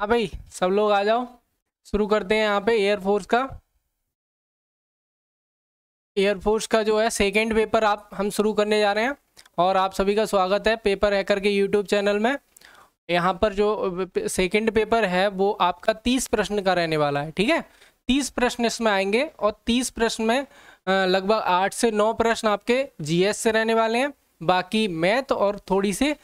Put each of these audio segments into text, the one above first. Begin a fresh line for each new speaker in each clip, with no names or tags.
हाँ भाई सब लोग आ जाओ शुरू करते हैं यहाँ पे एयरफोर्स का एयरफोर्स का जो है सेकेंड पेपर आप हम
शुरू करने जा रहे हैं और आप सभी का स्वागत है पेपर हैकर के यूट्यूब चैनल में यहाँ पर जो सेकेंड पेपर है वो आपका तीस प्रश्न का रहने वाला है ठीक है तीस प्रश्न इसमें आएंगे और तीस प्रश्न में लगभग आठ से नौ प्रश्न आपके जीएस से रहने वाले हैं बाकी मैथ और थोड़ी सी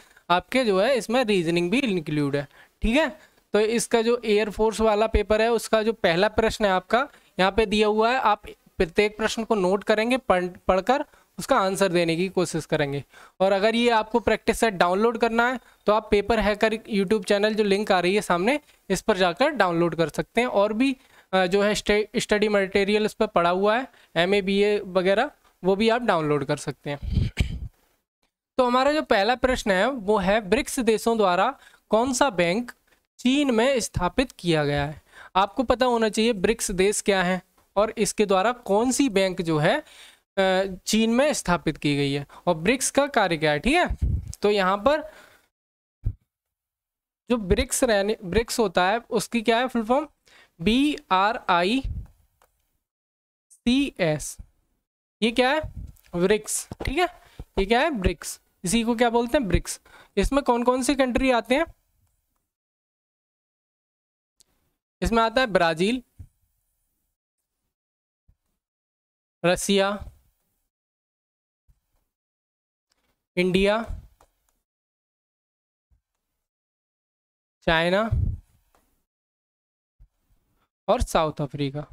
आपके जो है इसमें रीजनिंग भी इंक्लूड है ठीक है तो इसका जो एयरफोर्स वाला पेपर है उसका जो पहला प्रश्न है आपका यहाँ पे दिया हुआ है आप प्रत्येक प्रश्न को नोट करेंगे पढ़कर उसका आंसर देने की कोशिश करेंगे और अगर ये आपको प्रैक्टिस सेट डाउनलोड करना है तो आप पेपर हैकर यूट्यूब चैनल जो लिंक आ रही है सामने इस पर जाकर डाउनलोड कर सकते हैं और भी जो है स्टडी मटेरियल इस पर पड़ा हुआ है एम ए बी ए वगैरह वो भी आप डाउनलोड कर सकते हैं तो हमारा जो पहला प्रश्न है वो है ब्रिक्स देशों द्वारा कौन सा बैंक चीन में स्थापित किया गया है आपको पता होना चाहिए ब्रिक्स देश क्या है और इसके द्वारा कौन सी बैंक जो है चीन में स्थापित की गई है और ब्रिक्स का कार्य क्या है ठीक है तो यहाँ पर जो ब्रिक्स रहने ब्रिक्स होता है उसकी क्या है full form B R I C S ये क्या है ब्रिक्स ठीक है ये क्या है ब्रिक्स इसी को क्या बोलते हैं ब्रिक्स इसमें कौन कौन सी कंट्री आते हैं
इसमें आता है ब्राज़ील रसिया इंडिया चाइना और साउथ अफ्रीका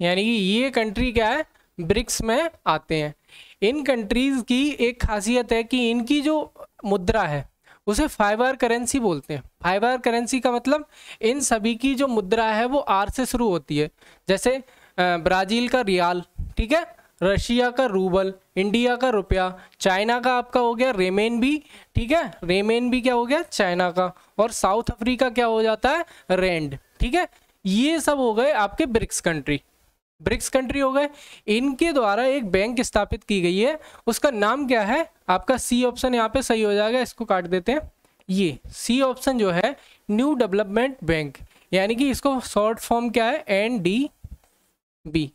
यानी कि ये कंट्री क्या है ब्रिक्स में आते हैं इन कंट्रीज़
की एक खासियत है कि इनकी जो मुद्रा है उसे फाइबर करेंसी बोलते हैं फाइबर करेंसी का मतलब इन सभी की जो मुद्रा है वो आर से शुरू होती है जैसे ब्राज़ील का रियाल ठीक है रशिया का रूबल इंडिया का रुपया चाइना का आपका हो गया रेमेन भी ठीक है रेमेन भी क्या हो गया चाइना का और साउथ अफ्रीका क्या हो जाता है रेंड ठीक है ये सब हो गए आपके ब्रिक्स कंट्री ब्रिक्स कंट्री हो गए इनके द्वारा एक बैंक स्थापित की गई है उसका नाम क्या है आपका सी ऑप्शन यहाँ पे सही हो जाएगा इसको काट देते हैं ये सी ऑप्शन जो है न्यू डेवलपमेंट बैंक यानी कि इसको शॉर्ट फॉर्म क्या है N D B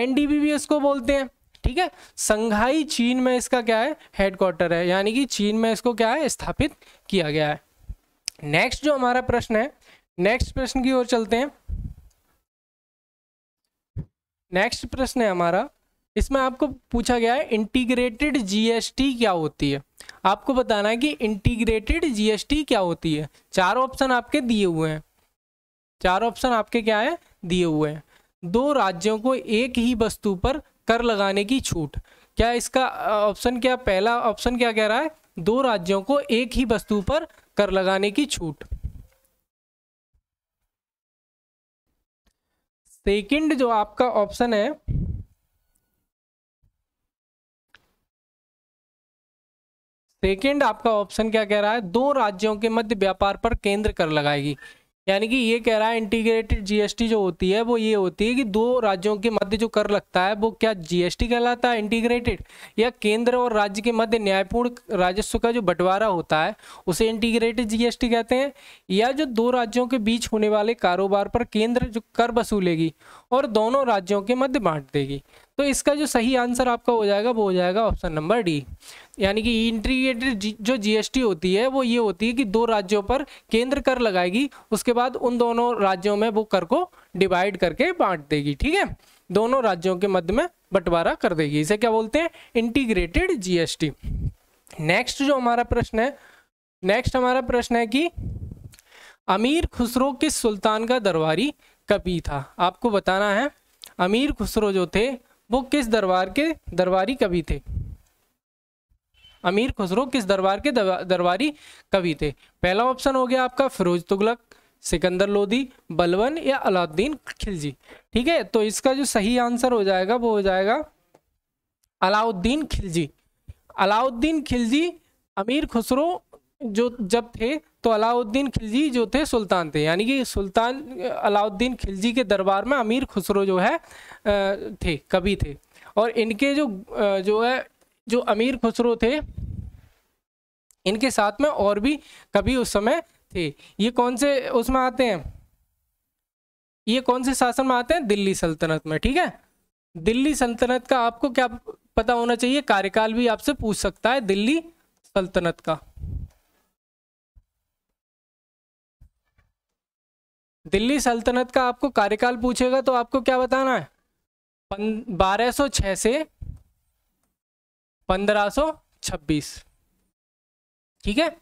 N D B भी इसको बोलते हैं ठीक है संघाई चीन में इसका क्या है हेडक्वार्टर है यानी कि चीन में इसको क्या है स्थापित किया गया है नेक्स्ट जो हमारा प्रश्न है नेक्स्ट प्रश्न की ओर चलते हैं नेक्स्ट प्रश्न है हमारा इसमें आपको पूछा गया है इंटीग्रेटेड जीएसटी क्या होती है आपको बताना है कि इंटीग्रेटेड जीएसटी क्या होती है चार ऑप्शन आपके दिए हुए हैं चार ऑप्शन आपके क्या है दिए हुए हैं दो राज्यों को एक ही वस्तु पर कर लगाने की छूट क्या इसका ऑप्शन क्या पहला ऑप्शन क्या कह रहा है दो राज्यों को एक ही वस्तु पर कर लगाने
की छूट सेकंड जो आपका ऑप्शन है
सेकंड आपका ऑप्शन क्या कह रहा है दो राज्यों के मध्य व्यापार पर केंद्र कर लगाएगी यानी कि ये कह रहा है इंटीग्रेटेड जीएसटी जो होती है वो ये होती है कि दो राज्यों के मध्य जो कर लगता है वो क्या जीएसटी कहलाता है इंटीग्रेटेड या केंद्र और राज्य के मध्य न्यायपूर्ण राजस्व का जो बंटवारा होता है उसे इंटीग्रेटेड जीएसटी कहते हैं या जो दो राज्यों के बीच होने वाले कारोबार पर केंद्र जो कर वसूलेगी और दोनों राज्यों के मध्य बांट देगी तो इसका जो सही आंसर आपका हो जाएगा वो हो जाएगा ऑप्शन नंबर डी यानी कि इंटीग्रेटेड जो जीएसटी होती है वो ये होती है कि दो राज्यों पर केंद्र कर लगाएगी उसके बाद उन दोनों राज्यों में वो कर को डिवाइड करके बांट देगी ठीक है दोनों राज्यों के मध्य में बंटवारा कर देगी इसे क्या बोलते हैं इंटीग्रेटेड जीएसटी नेक्स्ट जो हमारा प्रश्न है नेक्स्ट हमारा प्रश्न है कि अमीर खुसरो किस सुल्तान का दरबारी कभी था आपको बताना है अमीर खुसरो जो थे वो किस दरबार के दरबारी कभी थे अमीर खुसरो किस दरबार के दरबारी कवि थे पहला ऑप्शन हो गया आपका फिरोज तुगलक सिकंदर लोधी बलवन या अलाउद्दीन खिलजी ठीक है तो इसका जो सही आंसर हो जाएगा वो हो जाएगा अलाउद्दीन खिलजी अलाउद्दीन खिलजी अमीर खुसरो जो जब थे तो अलाउद्दीन खिलजी जो थे सुल्तान थे यानी कि सुल्तान अलाउद्दीन खिलजी के दरबार में अमीर खुसरो जो है थे कवि थे और इनके जो जो है जो अमीर खुसरो थे इनके साथ में और भी कभी उस समय थे ये कौन से उसमें आते हैं ये कौन से शासन में आते हैं दिल्ली सल्तनत में ठीक है दिल्ली सल्तनत का आपको क्या पता होना चाहिए कार्यकाल भी आपसे पूछ सकता है दिल्ली सल्तनत का दिल्ली सल्तनत का आपको कार्यकाल पूछेगा तो आपको क्या बताना है बारह सौ छह से 1526 ठीक है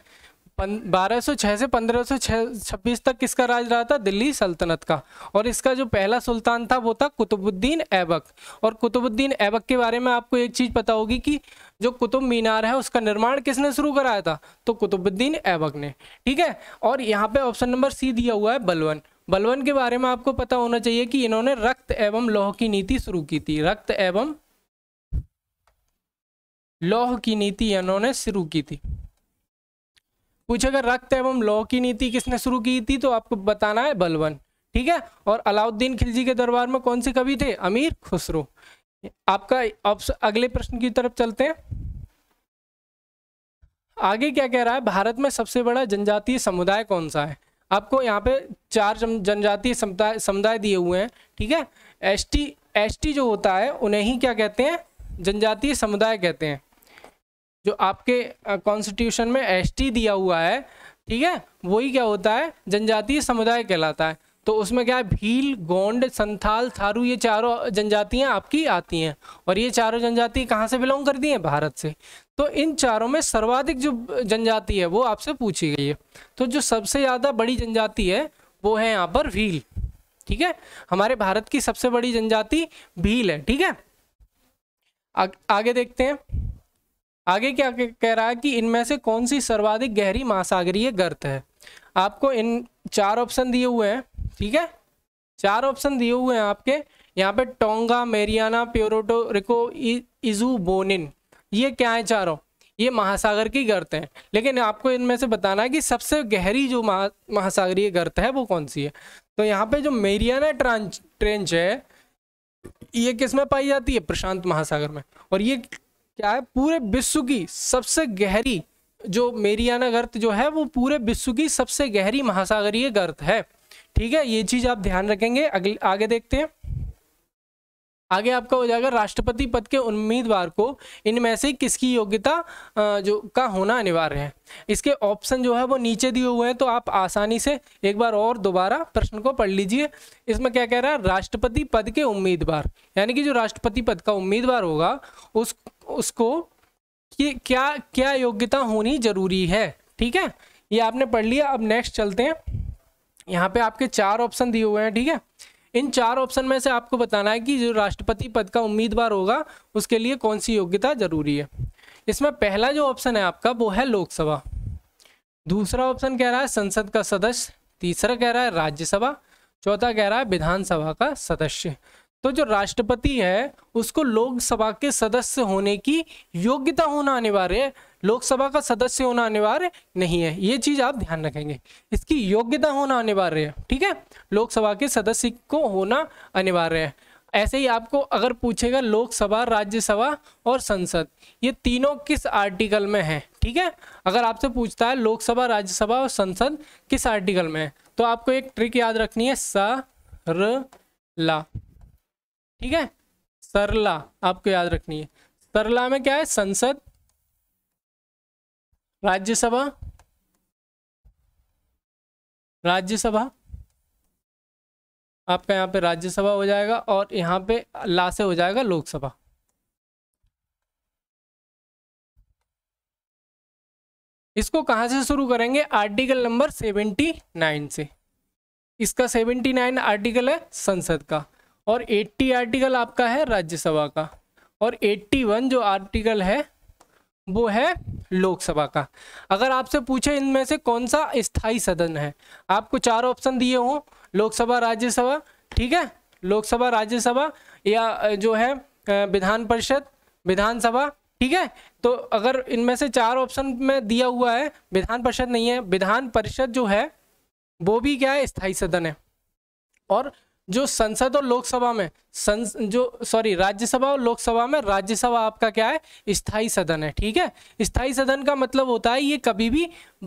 बारह सौ छह से पंद्रह सौ छब्बीस तक किसका राज रहा था दिल्ली सल्तनत का और इसका जो पहला सुल्तान था वो था कुतुबुद्दीन ऐबक और कुतुबुद्दीन ऐबक के बारे में आपको एक चीज़ पता होगी कि जो कुतुब मीनार है उसका निर्माण किसने शुरू कराया था तो कुतुबुद्दीन ऐबक ने ठीक है और यहाँ पे ऑप्शन नंबर सी दिया हुआ है बलवन बलवन के बारे में आपको पता होना चाहिए कि इन्होंने रक्त एवं लोह की नीति शुरू की थी रक्त एवं लौह की नीति इन्होंने शुरू की थी कुछ अगर रक्त एवं लौह की नीति किसने शुरू की थी तो आपको बताना है बलवन ठीक है और अलाउद्दीन खिलजी के दरबार में कौन से कवि थे अमीर खुसरो आपका अगले प्रश्न की तरफ चलते हैं आगे क्या कह रहा है भारत में सबसे बड़ा जनजातीय समुदाय कौन सा है आपको यहाँ पे चार जनजातीय समुदाय दिए हुए हैं ठीक है एसटी एसटी जो होता है उन्हें ही क्या कहते हैं जनजातीय समुदाय कहते हैं जो आपके कॉन्स्टिट्यूशन में एस दिया हुआ है ठीक है वही क्या होता है जनजातीय समुदाय कहलाता है तो उसमें क्या है भील गोंड संथाल थारू ये चारों जनजातियाँ आपकी आती हैं और ये चारों जनजाति कहाँ से बिलोंग करती हैं भारत से तो इन चारों में सर्वाधिक जो जनजाति है वो आपसे पूछी गई है तो जो सबसे ज़्यादा बड़ी जनजाति है वो है यहाँ पर भील ठीक है हमारे भारत की सबसे बड़ी जनजाति भील है ठीक है आगे देखते हैं आगे क्या कह रहा है कि इनमें से कौन सी सर्वाधिक गहरी महासागरीय गर्त है आपको इन चार ऑप्शन दिए हुए हैं ठीक है चार ऑप्शन दिए हुए हैं आपके यहाँ पे Tonga Mariana Puerto Rico Izu Bonin ये क्या है चारों ये महासागर की गर्त हैं लेकिन आपको इनमें से बताना है कि सबसे गहरी जो महा महासागरीय गर्त है वो कौन सी है तो यहाँ पे जो मेरियाना ट्रांच ट्रेंच है ये किस में पाई जाती है प्रशांत महासागर में और ये क्या है पूरे विश्व की सबसे गहरी जो मेरियाना गर्त जो है वो पूरे विश्व की सबसे गहरी महासागरीय गर्त है ठीक है ये चीज आप ध्यान रखेंगे अगले आगे देखते हैं आगे आपका हो जाएगा राष्ट्रपति पद के उम्मीदवार को इनमें से किसकी योग्यता जो का होना अनिवार्य है इसके ऑप्शन जो है वो नीचे दिए हुए हैं तो आप आसानी से एक बार और दोबारा प्रश्न को पढ़ लीजिए इसमें क्या कह रहा है राष्ट्रपति पद के उम्मीदवार यानी कि जो राष्ट्रपति पद का उम्मीदवार होगा उस उसको कि क्या क्या योग्यता होनी जरूरी है ठीक है ये आपने पढ़ लिया अब नेक्स्ट चलते हैं यहाँ पे आपके चार ऑप्शन दिए हुए हैं ठीक है इन चार ऑप्शन में से आपको बताना है कि जो राष्ट्रपति पद का उम्मीदवार होगा उसके लिए कौन सी योग्यता जरूरी है इसमें पहला जो ऑप्शन है आपका वो है लोकसभा दूसरा ऑप्शन कह रहा है संसद का सदस्य तीसरा कह रहा है राज्यसभा चौथा कह रहा है विधानसभा का सदस्य तो जो राष्ट्रपति है उसको लोकसभा के सदस्य होने की योग्यता होना अनिवार्य है लोकसभा का सदस्य होना अनिवार्य नहीं है ये चीज आप ध्यान रखेंगे इसकी योग्यता होना अनिवार्य है ठीक है लोकसभा के सदस्य को होना अनिवार्य है ऐसे ही आपको अगर पूछेगा लोकसभा राज्यसभा और संसद ये तीनों किस आर्टिकल में है ठीक है अगर आपसे पूछता है लोकसभा राज्यसभा और संसद किस आर्टिकल में है तो आपको एक ट्रिक याद रखनी है स र ला ठीक है सरला आपको याद रखनी है सरला में क्या है
संसद राज्यसभा राज्यसभा आपका यहाँ पे राज्यसभा हो
जाएगा और यहाँ पे ला से हो जाएगा लोकसभा इसको कहाँ से शुरू करेंगे आर्टिकल नंबर सेवेंटी नाइन से इसका सेवेंटी नाइन आर्टिकल है संसद का और 80 आर्टिकल आपका है राज्यसभा का और 81 जो आर्टिकल है वो है लोकसभा का अगर आपसे पूछे इनमें से कौन सा स्थाई सदन है आपको चार ऑप्शन दिए हों लोकसभा राज्यसभा ठीक है लोकसभा राज्यसभा या जो है विधान परिषद विधानसभा ठीक है तो अगर इनमें से चार ऑप्शन में दिया हुआ है विधान परिषद नहीं है विधान परिषद जो है वो भी क्या है स्थायी सदन है और जो संसद और लोकसभा में संस जो सॉरी राज्यसभा और लोकसभा में राज्यसभा आपका क्या है स्थाई सदन है ठीक है स्थायी सदन का मतलब होता है ये कभी भी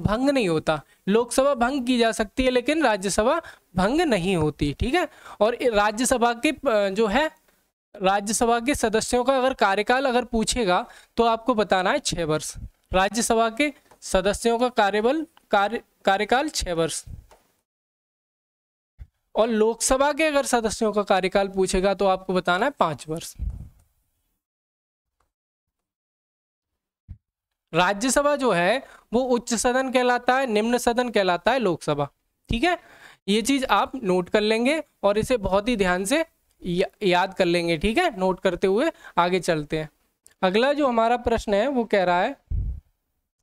भंग नहीं होता लोकसभा भंग की जा सकती है लेकिन राज्यसभा भंग नहीं होती ठीक है और राज्यसभा के जो है राज्यसभा के सदस्यों का अगर कार्यकाल अगर पूछेगा तो आपको बताना है छः वर्ष राज्यसभा के सदस्यों का कार्यबल कार्य कार्यकाल छः वर्ष और लोकसभा के अगर सदस्यों का कार्यकाल पूछेगा तो आपको बताना है पांच वर्ष राज्यसभा जो है वो उच्च सदन कहलाता है निम्न सदन कहलाता है लोकसभा ठीक है ये चीज आप नोट कर लेंगे और इसे बहुत ही ध्यान से या, याद कर लेंगे ठीक है नोट करते हुए आगे चलते हैं अगला जो हमारा प्रश्न है वो कह रहा है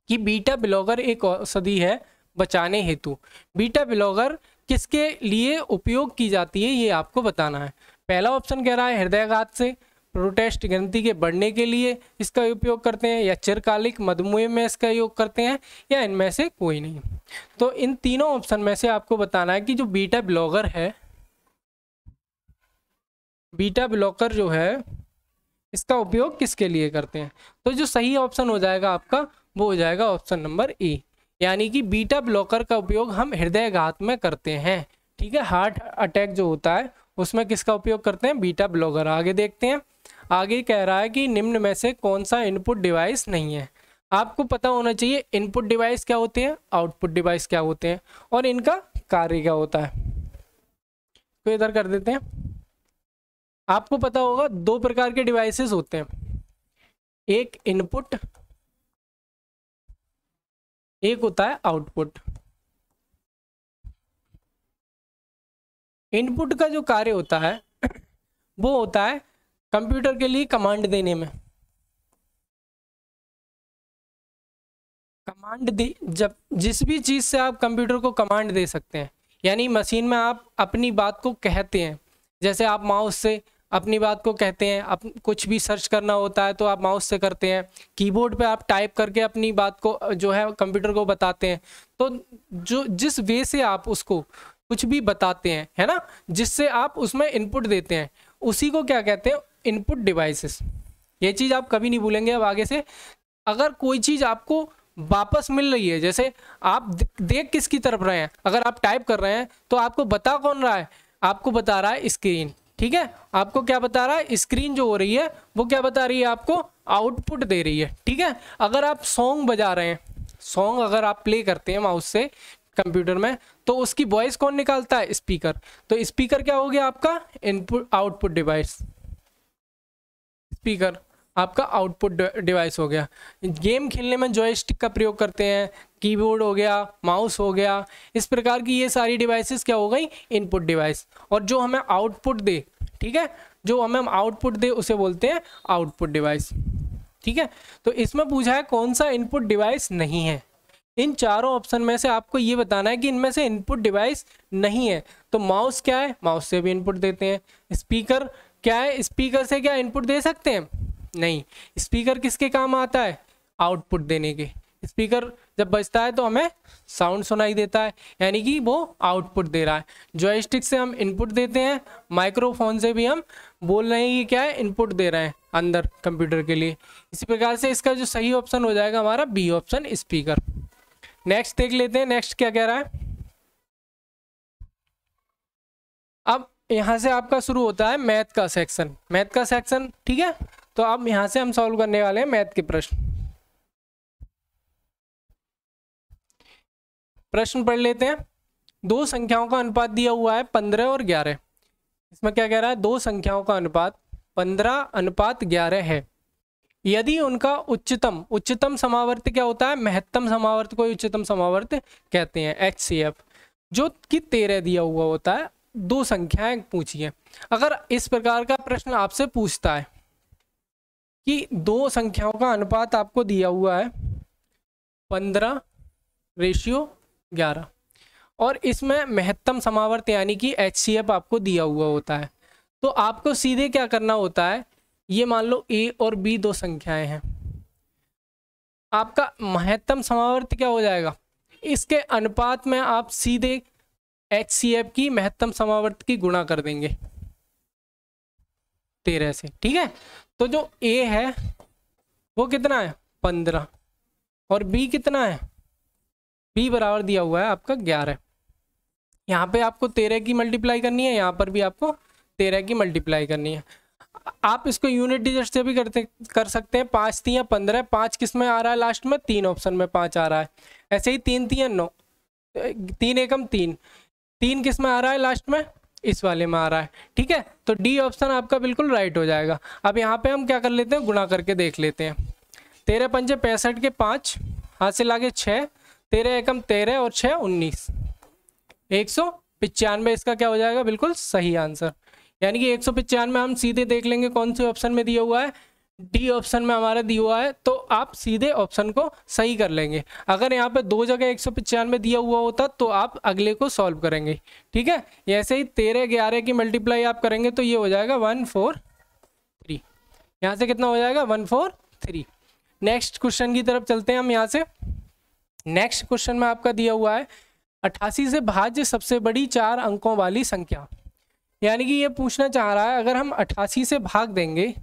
कि बीटा ब्लॉगर एक औषधि है बचाने हेतु बीटा ब्लॉगर किसके लिए उपयोग की जाती है ये आपको बताना है पहला ऑप्शन कह रहा है हृदयाघात से प्रोटेस्ट ग्रंथि के बढ़ने के लिए इसका उपयोग करते हैं या चिरकालिक मधुमेह में इसका योग करते हैं या इनमें से कोई नहीं तो इन तीनों ऑप्शन में से आपको बताना है कि जो बीटा ब्लॉगर है बीटा ब्लॉकर जो है इसका उपयोग किसके लिए करते हैं तो जो सही ऑप्शन हो जाएगा आपका वो हो जाएगा ऑप्शन नंबर ए यानी कि बीटा ब्लॉकर का उपयोग हम हृदयघात में करते हैं ठीक है हार्ट अटैक जो होता है उसमें किसका उपयोग करते हैं बीटा ब्लॉकर आगे देखते हैं आगे कह रहा है कि निम्न में से कौन सा इनपुट डिवाइस नहीं है आपको पता होना चाहिए इनपुट डिवाइस क्या होते हैं आउटपुट डिवाइस क्या होते हैं और इनका कार्य क्या होता है तो इधर कर देते हैं आपको पता होगा दो प्रकार के डिवाइसेस होते हैं एक इनपुट
एक होता है आउटपुट इनपुट का जो कार्य होता है वो होता है कंप्यूटर के लिए कमांड देने में कमांड दी जब जिस भी चीज़ से आप कंप्यूटर
को कमांड दे सकते हैं यानी मशीन में आप अपनी बात को कहते हैं जैसे आप माउस से अपनी बात को कहते हैं अप कुछ भी सर्च करना होता है तो आप माउस से करते हैं कीबोर्ड पे आप टाइप करके अपनी बात को जो है कंप्यूटर को बताते हैं तो जो जिस वे से आप उसको कुछ भी बताते हैं है ना जिससे आप उसमें इनपुट देते हैं उसी को क्या कहते हैं इनपुट डिवाइसेस ये चीज़ आप कभी नहीं भूलेंगे अब आगे से अगर कोई चीज़ आपको वापस मिल रही है जैसे आप देख किसकी तरफ रहे हैं अगर आप टाइप कर रहे हैं तो आपको बता कौन रहा है आपको बता रहा है स्क्रीन ठीक है आपको क्या बता रहा है स्क्रीन जो हो रही है वो क्या बता रही है आपको आउटपुट दे रही है ठीक है अगर आप सॉन्ग बजा रहे हैं सॉन्ग अगर आप प्ले करते हैं माउस से कंप्यूटर में तो उसकी वॉइस कौन निकालता है स्पीकर तो स्पीकर क्या हो गया आपका इनपुट आउटपुट डिवाइस स्पीकर आपका आउटपुट डिवाइस हो गया गेम खेलने में जॉयस्टिक का प्रयोग करते हैं कीबोर्ड हो गया माउस हो गया इस प्रकार की ये सारी डिवाइसेस क्या हो गई इनपुट डिवाइस और जो हमें आउटपुट दे ठीक है जो हमें आउटपुट दे उसे बोलते हैं आउटपुट डिवाइस ठीक है तो इसमें पूछा है कौन सा इनपुट डिवाइस नहीं है इन चारों ऑप्शन में से आपको ये बताना है कि इनमें से इनपुट डिवाइस नहीं है तो माउस क्या है माउस से भी इनपुट देते हैं स्पीकर क्या है स्पीकर से क्या इनपुट दे सकते हैं नहीं स्पीकर किसके काम आता है आउटपुट देने के स्पीकर जब बजता है तो हमें साउंड सुनाई देता है यानी कि वो आउटपुट दे रहा है जॉयस्टिक से हम इनपुट देते हैं माइक्रोफोन से भी हम बोल रहे हैं कि क्या है इनपुट दे रहे हैं अंदर कंप्यूटर के लिए इसी प्रकार से इसका जो सही ऑप्शन हो जाएगा हमारा बी ऑप्शन स्पीकर नेक्स्ट देख लेते हैं नेक्स्ट क्या कह रहा है अब यहाँ से आपका शुरू होता है मैथ का सेक्शन मैथ का सेक्शन ठीक है तो अब यहाँ से हम सॉल्व करने वाले हैं मैथ के प्रश्न प्रश्न पढ़ लेते हैं दो संख्याओं का अनुपात दिया हुआ है पंद्रह और ग्यारह इसमें क्या कह रहा है दो संख्याओं का अनुपात पंद्रह अनुपात ग्यारह है यदि उनका उच्चतम उच्चतम समावर्त क्या होता है महत्तम समावर्त को उच्चतम समावर्त कहते हैं एच सी एफ जो कि तेरह दिया हुआ होता है दो संख्याएं पूछी अगर इस प्रकार का प्रश्न आपसे पूछता है कि दो संख्याओं का अनुपात आपको दिया हुआ है पंद्रह रेशियो ग्यारह और इसमें महत्तम समावर्त यानी कि एच आपको दिया हुआ होता है तो आपको सीधे क्या करना होता है ये मान लो ए और बी दो संख्याएं हैं आपका महत्तम समावर्त क्या हो जाएगा इसके अनुपात में आप सीधे एच की महत्तम समावर्त की गुणा कर देंगे तेरह से ठीक है तो जो ए है वो कितना है पंद्रह और बी कितना है बी बराबर दिया हुआ है आपका ग्यारह यहाँ पे आपको तेरह की मल्टीप्लाई करनी है यहाँ पर भी आपको तेरह की मल्टीप्लाई करनी है आप इसको यूनिट डिजिट से भी करते कर सकते हैं पाँच तीन पंद्रह पाँच किस में आ रहा है लास्ट में तीन ऑप्शन में पाँच आ रहा है ऐसे ही तीन तीन नौ तीन एकम तीन तीन किस में आ रहा है लास्ट में इस वाले में आ रहा है ठीक है तो डी ऑप्शन आपका बिल्कुल राइट हो जाएगा अब यहाँ पे हम क्या कर लेते हैं गुणा करके देख लेते हैं तेरह पंजे पैंसठ के पाँच हाथ से लागे छः तेरह एकम तेरह और छः उन्नीस एक सौ पिचानवे इसका क्या हो जाएगा बिल्कुल सही आंसर यानी कि एक सौ पिचानवे हम सीधे देख लेंगे कौन से ऑप्शन में दिया हुआ है डी ऑप्शन में हमारा दिया हुआ है तो आप सीधे ऑप्शन को सही कर लेंगे अगर यहाँ पे दो जगह एक सौ पचानवे दिया हुआ होता तो आप अगले को सॉल्व करेंगे ठीक है ऐसे ही तेरह ग्यारह की मल्टीप्लाई आप करेंगे तो ये हो जाएगा वन फोर थ्री यहाँ से कितना हो जाएगा one four three next question की तरफ चलते हैं हम यहाँ से नेक्स्ट क्वेश्चन में आपका दिया हुआ है अट्ठासी से भाज्य सबसे बड़ी चार अंकों वाली संख्या यानी कि ये पूछना चाह रहा है अगर हम अट्ठासी से भाग देंगे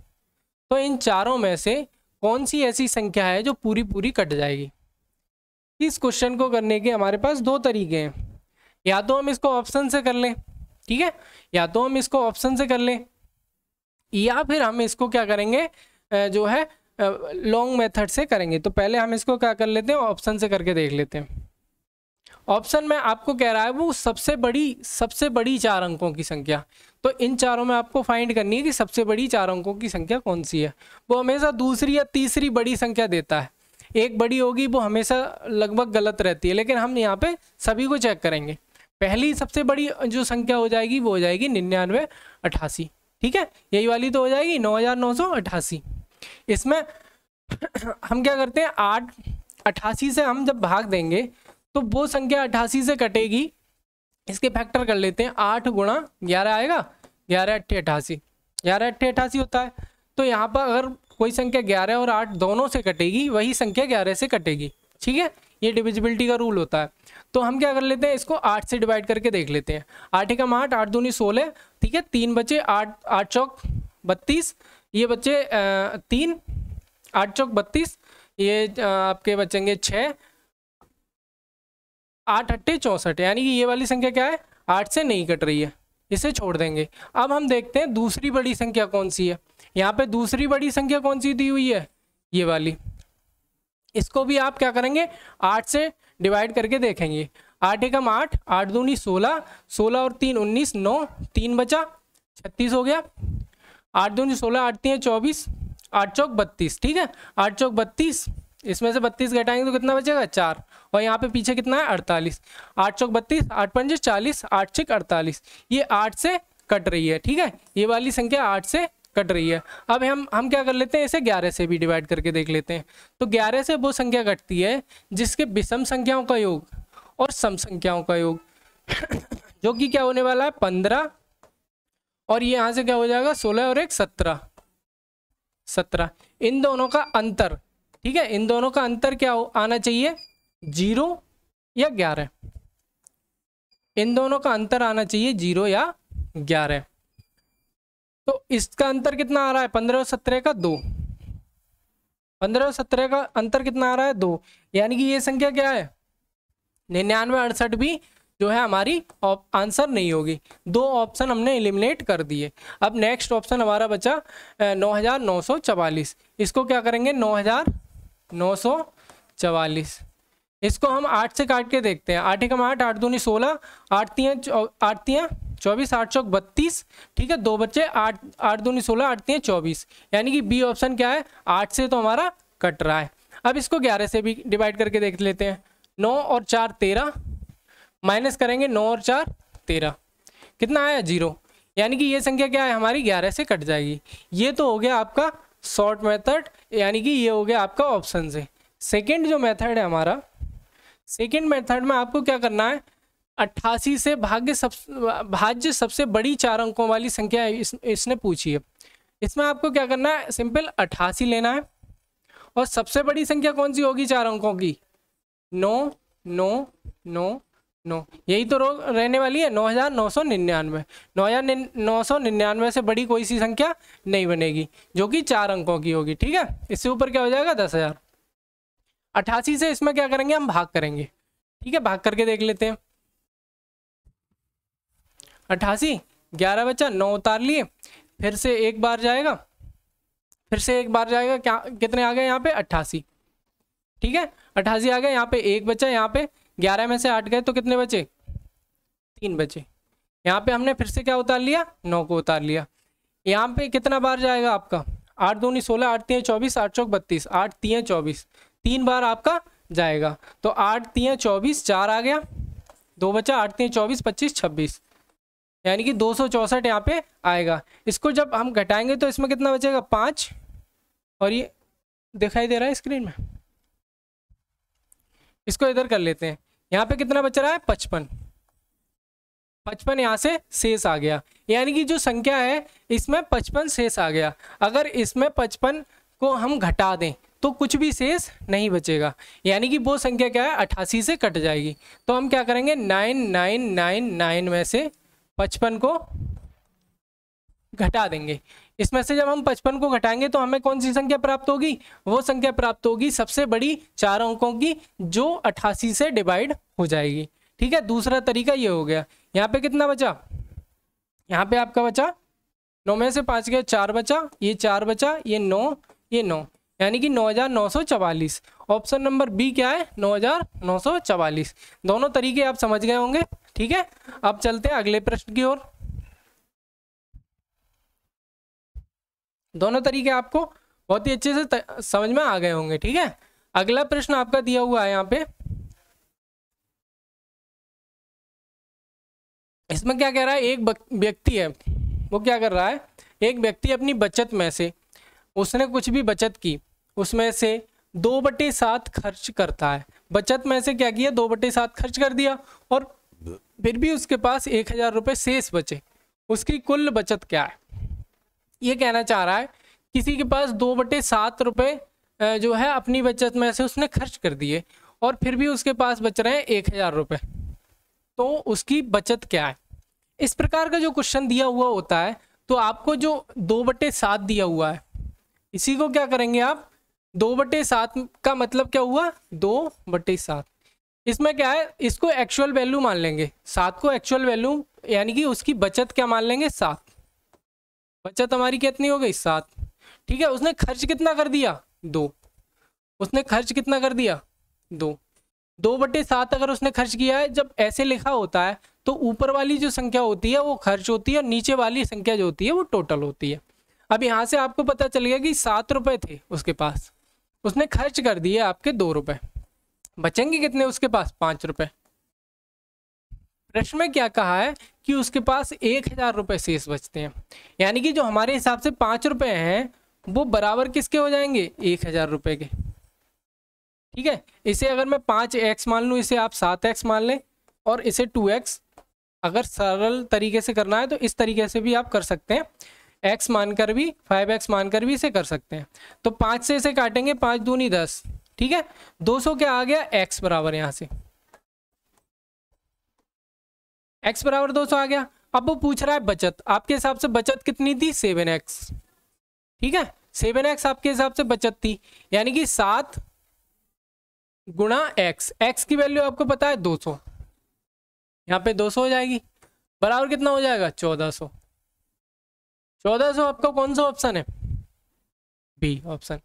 तो इन चारों में से कौन सी ऐसी संख्या है जो पूरी पूरी कट जाएगी इस क्वेश्चन को करने के हमारे पास दो तरीके हैं या तो हम इसको ऑप्शन से कर लें ठीक है या तो हम इसको ऑप्शन से कर लें या फिर हम इसको क्या करेंगे जो है लॉन्ग मेथड से करेंगे तो पहले हम इसको क्या कर लेते हैं ऑप्शन से करके देख लेते हैं ऑप्शन में आपको कह रहा है वो सबसे बड़ी सबसे बड़ी चार अंकों की संख्या तो इन चारों में आपको फाइंड करनी है कि सबसे बड़ी चार अंकों की संख्या कौन सी है वो हमेशा दूसरी या तीसरी बड़ी संख्या देता है एक बड़ी होगी वो हमेशा लगभग गलत रहती है लेकिन हम यहाँ पे सभी को चेक करेंगे पहली सबसे बड़ी जो संख्या हो जाएगी वो हो जाएगी निन्यानवे अट्ठासी ठीक है यही वाली तो हो जाएगी नौ हज़ार नौ सौ अट्ठासी इसमें हम क्या करते हैं आठ अट्ठासी से हम जब भाग देंगे तो वो संख्या अट्ठासी से कटेगी इसके फैक्टर कर लेते हैं आठ गुणा ग्यारह आएगा ग्यारह अट्ठे अट्ठासी ग्यारह अट्ठे अट्ठासी होता है तो यहाँ पर अगर कोई संख्या ग्यारह और आठ दोनों से कटेगी वही संख्या ग्यारह से कटेगी ठीक है ये डिविजिबिलिटी का रूल होता है तो हम क्या कर लेते हैं इसको आठ से डिवाइड करके देख लेते हैं आठ एक आठ आठ दूनी सोलह ठीक है तीन बचे आठ आठ चौक बत्तीस ये बच्चे तीन आठ चौक बत्तीस ये आपके बचेंगे छ आठ अट्ठे चौंसठ यानी कि ये वाली संख्या क्या है आठ से नहीं कट रही है इसे छोड़ देंगे अब हम देखते हैं दूसरी बड़ी संख्या कौन सी है यहाँ पे दूसरी बड़ी संख्या कौन सी दी हुई है ये वाली इसको भी आप क्या करेंगे आठ से डिवाइड करके देखेंगे आठ एकम आठ आठ दूनी सोलह सोलह और तीन उन्नीस नौ तीन बचा छत्तीस हो गया आठ दून सोलह आठ तीन चौबीस आठ चौक बत्तीस ठीक है आठ चौक बत्तीस इसमें से बत्तीस घटाएंगे तो कितना बचेगा चार और यहाँ पे पीछे कितना है अड़तालीस आठ चौक बत्तीस आठ पंजे चालीस आठ छिक अड़तालीस ये आठ से कट रही है ठीक है ये वाली संख्या आठ से कट रही है अब हम हम क्या कर लेते हैं इसे ग्यारह से भी डिवाइड करके देख लेते हैं तो ग्यारह से वो संख्या कटती है जिसके विषम संख्याओं का योग और सम संख्याओं का योग जो कि क्या होने वाला है पंद्रह और ये यहाँ से क्या हो जाएगा सोलह और एक सत्रह सत्रह इन दोनों का अंतर ठीक है इन दोनों का अंतर क्या हो आना चाहिए जीरो या ग्यारह इन दोनों का अंतर आना चाहिए जीरो या ग्यारह तो इसका अंतर कितना आ रहा है पंद्रह और सत्रह का दो पंद्रह और सत्रह का अंतर कितना आ रहा है दो यानी कि ये संख्या क्या है निन्यानवे अड़सठ भी जो है हमारी आंसर नहीं होगी दो ऑप्शन हमने एलिमिनेट कर दिए अब नेक्स्ट ऑप्शन हमारा बचा नौ हज़ार नौ सौ चवालीस इसको क्या करेंगे नौ हज़ार नौ सौ चवालीस इसको हम आठ से काट के देखते हैं आठ कम आठ आठ दूनी सोलह आठ तियाँ आठ चौबीस आठ चौक बत्तीस ठीक है दो बच्चे आठ आठ दूनी सोलह आठ तियाँ चौबीस यानी कि बी ऑप्शन क्या है आठ से तो हमारा कट रहा है अब इसको ग्यारह से भी डिवाइड करके देख लेते हैं नौ और चार तेरह माइनस करेंगे नौ और चार तेरह कितना आया जीरो यानी कि ये संख्या क्या है हमारी ग्यारह से कट जाएगी ये तो हो गया आपका शॉर्ट मेथड यानी कि ये हो गया आपका ऑप्शन से सेकेंड जो मेथड है हमारा सेकेंड मेथड में आपको क्या करना है अट्ठासी से भाग्य सब भाज्य सबसे बड़ी चार अंकों वाली संख्या इस, इसने पूछी है इसमें आपको क्या करना है सिंपल अट्ठासी लेना है और सबसे बड़ी संख्या कौन सी होगी चार अंकों की नौ नौ नौ नो यही तो रहने वाली है नौ हज़ार नौ सौ निन्यानवे नौ हज़ार नौ सौ निन्यानवे से बड़ी कोई सी संख्या नहीं बनेगी जो कि चार अंकों की होगी ठीक है इससे ऊपर क्या हो जाएगा दस हज़ार अट्ठासी से इसमें क्या करेंगे हम भाग करेंगे ठीक है भाग करके देख लेते हैं अट्ठासी ग्यारह बच्चा नौ उतार लिए फिर से एक बार जाएगा फिर से एक बार जाएगा क्या कितने आ गए यहाँ पे अट्ठासी ठीक है अट्ठासी आ गए यहाँ पे एक बच्चा यहाँ पे ग्यारह में से आठ गए तो कितने बचे तीन बचे यहाँ पे हमने फिर से क्या उतार लिया नौ को उतार लिया यहाँ पे कितना बार जाएगा आपका आठ दूनी सोलह आठ तीन चौबीस आठ चौक बत्तीस आठ तीन चौबीस तीन बार आपका जाएगा तो आठ तीन चौबीस चार आ गया दो बचा आठ तीन चौबीस पच्चीस छब्बीस यानी कि दो सौ चौंसठ यहाँ पे आएगा इसको जब हम घटाएंगे तो इसमें कितना बचेगा पाँच और ये दिखाई दे रहा है स्क्रीन में इसको इधर कर लेते हैं यहाँ पे कितना बच रहा है पचपन पचपन यहाँ से शेष आ गया यानी कि जो संख्या है इसमें पचपन शेष आ गया अगर इसमें पचपन को हम घटा दें तो कुछ भी शेष नहीं बचेगा यानी कि वो संख्या क्या है अट्ठासी से कट जाएगी तो हम क्या करेंगे नाइन नाइन नाइन नाइन में से पचपन को घटा देंगे इसमें से जब हम पचपन को घटाएंगे तो हमें कौन सी संख्या प्राप्त होगी वो संख्या प्राप्त होगी सबसे बड़ी चार अंकों की जो अट्ठासी से डिवाइड हो जाएगी ठीक है दूसरा तरीका ये हो गया यहाँ पे कितना बचा यहाँ पे आपका बचा नौ में से पाँच गया चार बचा ये चार बचा ये नौ ये नौ यानी कि नौ हजार नौ सौ चवालीस ऑप्शन नंबर बी क्या है नौ हजार नौ सौ चवालीस दोनों तरीके आप समझ गए होंगे ठीक है अब चलते हैं अगले प्रश्न की ओर दोनों तरीके आपको बहुत ही अच्छे से समझ में आ गए होंगे ठीक है
अगला प्रश्न आपका दिया हुआ है यहाँ पे इसमें क्या कह रहा है एक व्यक्ति है वो क्या कर रहा है
एक व्यक्ति अपनी बचत में से उसने कुछ भी बचत की उसमें से दो बटे सात खर्च करता है बचत में से क्या किया दो बटे सात खर्च कर दिया और फिर भी उसके पास एक हजार रुपये शेष बचे उसकी कुल बचत क्या है ये कहना चाह रहा है किसी के पास दो बटे सात रुपये जो है अपनी बचत में से उसने खर्च कर दिए और फिर भी उसके पास बच रहे हैं एक हज़ार रुपये तो उसकी बचत क्या है इस प्रकार का जो क्वेश्चन दिया हुआ होता है तो आपको जो दो बटे सात दिया हुआ है इसी को क्या करेंगे आप दो बटे सात का मतलब क्या हुआ दो बटे सात इसमें क्या है इसको एक्चुअल वैल्यू मान लेंगे सात को एक्चुअल वैल्यू यानी कि उसकी बचत क्या मान लेंगे सात बचत हमारी कितनी हो गई सात ठीक है उसने खर्च कितना कर दिया दो उसने खर्च कितना कर दिया दो दो बटे सात अगर उसने खर्च किया है जब ऐसे लिखा होता है तो ऊपर वाली जो संख्या होती है वो खर्च होती है और नीचे वाली संख्या जो होती है वो टोटल होती है अब यहाँ से आपको पता चल गया कि सात रुपये थे उसके पास उसने खर्च कर दिए आपके दो रुपये बचेंगे कितने उसके पास पाँच रुपये प्रश्न में क्या कहा है कि उसके पास एक हज़ार रुपये शेष बचते हैं यानी कि जो हमारे हिसाब से पाँच रुपये हैं वो बराबर किसके हो जाएंगे एक हज़ार रुपये के ठीक है इसे अगर मैं पाँच एक्स मान लूँ इसे आप सात एक्स मान लें और इसे टू एक्स अगर सरल तरीके से करना है तो इस तरीके से भी आप कर सकते हैं एक्स मानकर भी फाइव एक्स मानकर भी इसे कर सकते हैं तो पाँच से इसे काटेंगे पाँच दूनी दस ठीक है दो सौ क्या आ गया एक्स बराबर यहाँ से एक्स बराबर दो आ गया अब वो पूछ रहा है बचत आपके हिसाब से बचत कितनी थी सेवन एक्स ठीक है सेवन एक्स आपके हिसाब से बचत थी यानी कि सात गुणा एक्स एक्स की वैल्यू आपको पता है दो सौ यहाँ पे दो सौ हो जाएगी बराबर कितना हो जाएगा चौदह सौ चौदह सौ आपका कौन सा ऑप्शन है बी ऑप्शन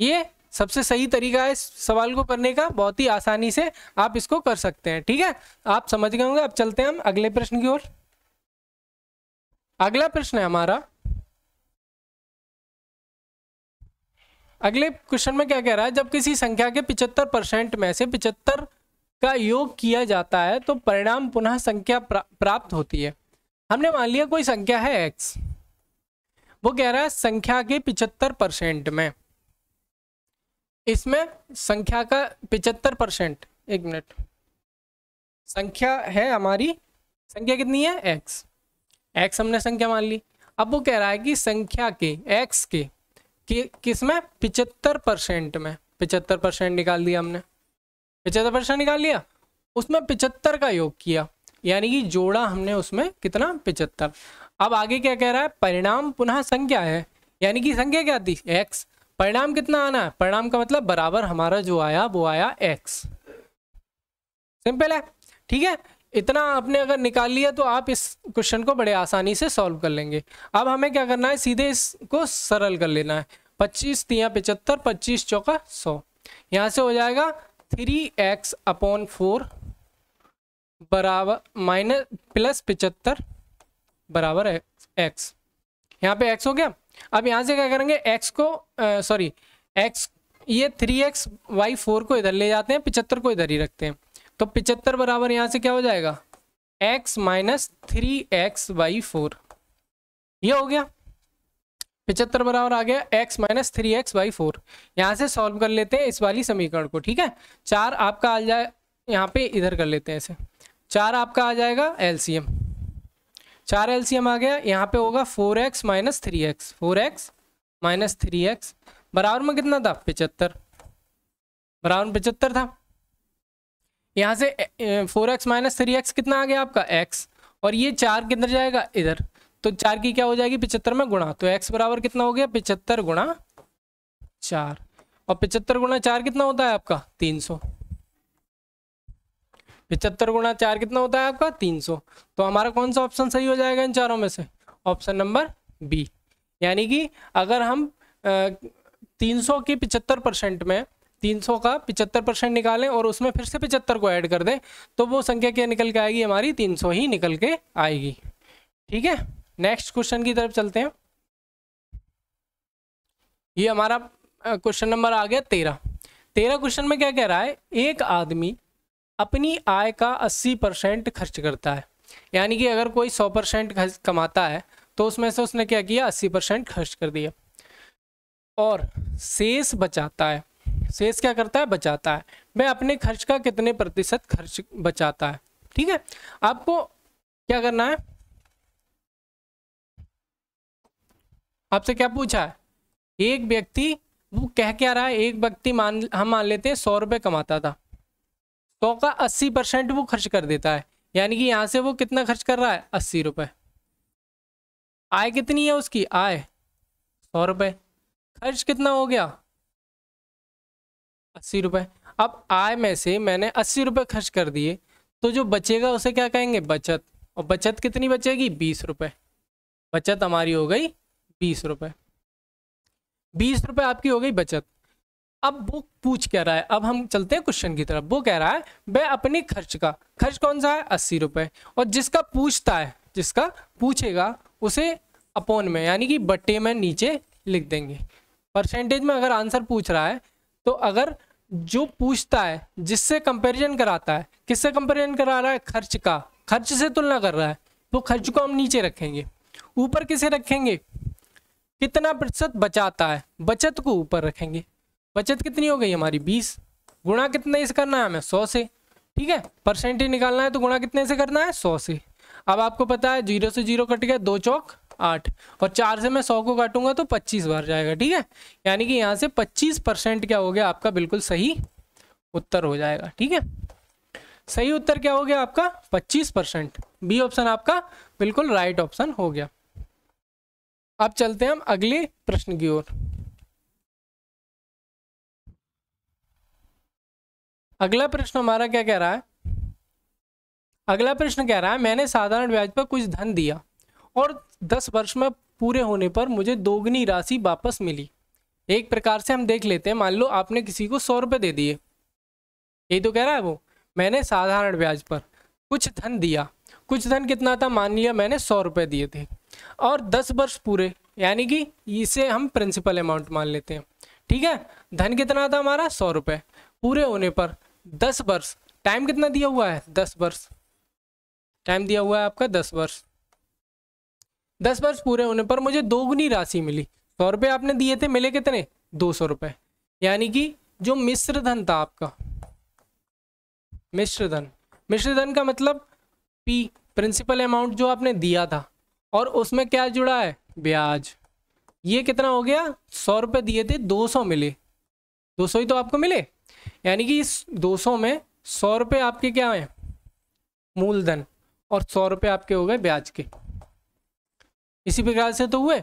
ये सबसे सही तरीका है इस सवाल को करने का बहुत ही आसानी से आप इसको कर सकते हैं ठीक है आप समझ गए होंगे अब
चलते हैं हम अगले प्रश्न की ओर अगला प्रश्न है हमारा अगले क्वेश्चन में क्या कह रहा है जब किसी
संख्या के 75 परसेंट में से 75 का योग किया जाता है तो परिणाम पुनः संख्या प्रा, प्राप्त होती है हमने मान लिया कोई संख्या है एक्स वो कह रहा है संख्या के 75 परसेंट में इसमें संख्या का पिचहत्तर परसेंट एक मिनट संख्या है हमारी संख्या कितनी है एक्स एक्स हमने संख्या मान ली अब वो कह रहा है कि संख्या के एक्स के कि, किस में पिचहत्तर परसेंट में पिचहत्तर परसेंट निकाल दिया हमने पिचहत्तर परसेंट निकाल लिया उसमें पिचहत्तर का योग किया यानी कि जोड़ा हमने उसमें कितना पिचहत्तर अब आगे क्या कह रहा है परिणाम पुनः संख्या है यानी कि संख्या क्या थी एक्स परिणाम कितना आना है परिणाम का मतलब बराबर हमारा जो आया वो आया एक्स सिंपल है ठीक है इतना आपने अगर निकाल लिया तो आप इस क्वेश्चन को बड़े आसानी से सॉल्व कर लेंगे अब हमें क्या करना है सीधे इसको सरल कर लेना है पच्चीस तिया पिचहत्तर पच्चीस चौका सौ यहाँ से हो जाएगा थ्री एक्स अपॉन फोर बराबर माइनस प्लस पिचहत्तर बराबर एक्स यहाँ पे एक्स हो गया अब यहाँ से क्या करेंगे एक्स को सॉरी एक्स ये थ्री एक्स वाई फोर को इधर ले जाते हैं पिचहत्तर को इधर ही रखते हैं तो पिचहत्तर बराबर यहाँ से क्या हो जाएगा X minus three X Y four ये हो गया पिचहत्तर बराबर आ गया X minus three X Y four यहाँ से सॉल्व कर लेते हैं इस वाली समीकरण को ठीक है चार आपका आ जाए यहाँ पे इधर कर लेते हैं इसे चार आपका आ जाएगा एलसीएम चार एलसीएम आ गया यहाँ पे होगा four x minus three x four x minus three x बराबर में कितना था पिचहत्तर बराबर में पिचहत्तर था यहाँ से four x minus three x कितना आ गया आपका एक्स और ये चार किधर जाएगा इधर तो चार की क्या हो जाएगी पिचहत्तर में गुणा तो एक्स बराबर कितना हो गया पिचहत्तर गुणा चार और पिचहत्तर गुणा चार कितना होता है आपका तीन सौ पिचहत्तर गुणा चार कितना होता है आपका तीन सौ तो हमारा कौन सा ऑप्शन सही हो जाएगा इन चारों में से ऑप्शन नंबर बी यानी कि अगर हम तीन सौ की पिचहत्तर परसेंट में तीन सौ का पिचहत्तर परसेंट निकालें और उसमें फिर से पिचहत्तर को ऐड कर दें तो वो संख्या क्या निकल के आएगी हमारी तीन सौ ही निकल के आएगी ठीक है नेक्स्ट क्वेश्चन की तरफ चलते हैं ये हमारा क्वेश्चन नंबर आ गया तेरह तेरह क्वेश्चन में क्या कह रहा है एक आदमी अपनी आय का 80 परसेंट खर्च करता है यानी कि अगर कोई 100 परसेंट कमाता है तो उसमें से उसने क्या किया 80 परसेंट खर्च कर दिया और शेष बचाता है शेष क्या करता है बचाता है वह अपने खर्च का कितने प्रतिशत खर्च बचाता है ठीक है आपको क्या करना है आपसे क्या पूछा है एक व्यक्ति वो कह क्या रहा है एक व्यक्ति मान हम मान लेते हैं सौ रुपये कमाता था सौ का अस्सी परसेंट वो खर्च कर देता है यानी कि यहाँ से वो कितना खर्च कर रहा है अस्सी रुपये आय कितनी है उसकी आय सौ रुपये खर्च कितना हो गया अस्सी रुपये अब आय में से मैंने अस्सी रुपये खर्च कर दिए तो जो बचेगा उसे क्या कहेंगे बचत और बचत कितनी बचेगी बीस रुपये बचत हमारी हो गई बीस रुपये बीस रुपये आपकी हो गई बचत अब वो पूछ कह रहा है अब हम चलते हैं क्वेश्चन की तरफ वो कह रहा है वह अपने खर्च का खर्च कौन सा है अस्सी रुपये और जिसका पूछता है जिसका पूछेगा उसे अपोन में यानी कि बट्टे में नीचे लिख देंगे परसेंटेज में अगर आंसर पूछ रहा है तो अगर जो पूछता है जिससे कंपेरिजन कराता है किससे कंपेरिजन करा रहा है खर्च का खर्च से तुलना कर रहा है तो खर्च को हम नीचे रखेंगे ऊपर किसे रखेंगे कितना प्रतिशत बचाता है बचत को ऊपर रखेंगे बचत कितनी हो गई हमारी बीस गुणा कितने से करना है हमें सौ से ठीक है परसेंटेज निकालना है तो गुणा कितने से करना है सौ से अब आपको पता है जीरो से जीरो कट गया दो चौक आठ और चार से मैं सौ को काटूंगा तो पच्चीस बार जाएगा ठीक है यानी कि यहाँ से पच्चीस परसेंट क्या हो गया आपका बिल्कुल सही उत्तर हो जाएगा ठीक है सही उत्तर क्या हो गया आपका पच्चीस परसेंट बी ऑप्शन आपका बिल्कुल राइट ऑप्शन हो गया अब चलते हैं
हम अगले प्रश्न की ओर अगला प्रश्न हमारा क्या कह रहा है अगला प्रश्न
कह रहा है मैंने साधारण ब्याज पर कुछ धन दिया और दस वर्ष में पूरे होने पर मुझे दोगुनी राशि वापस मिली एक प्रकार से हम देख लेते हैं मान लो आपने किसी को सौ रुपये दे दिए ये तो कह रहा है वो मैंने साधारण ब्याज पर कुछ धन दिया कुछ धन कितना था मान लिया मैंने सौ रुपये दिए थे और दस वर्ष पूरे यानी कि इसे हम प्रिंसिपल अमाउंट मान लेते हैं ठीक है धन कितना था हमारा सौ रुपये पूरे होने पर दस वर्ष टाइम कितना दिया हुआ है दस वर्ष टाइम दिया हुआ है आपका दस वर्ष दस वर्ष पूरे होने पर मुझे दोगुनी राशि मिली सौ रुपये आपने दिए थे मिले कितने दो सौ रुपये यानी कि जो मिश्र धन था आपका मिश्र धन मिश्र धन का मतलब पी प्रिंसिपल अमाउंट जो आपने दिया था और उसमें क्या जुड़ा है ब्याज ये कितना हो गया सौ रुपये दिए थे दो सौ मिले दो ही तो आपको मिले यानी कि इस दो में सौ रुपये आपके क्या हैं मूलधन और सौ रुपये आपके हो गए ब्याज के इसी प्रकार से तो हुए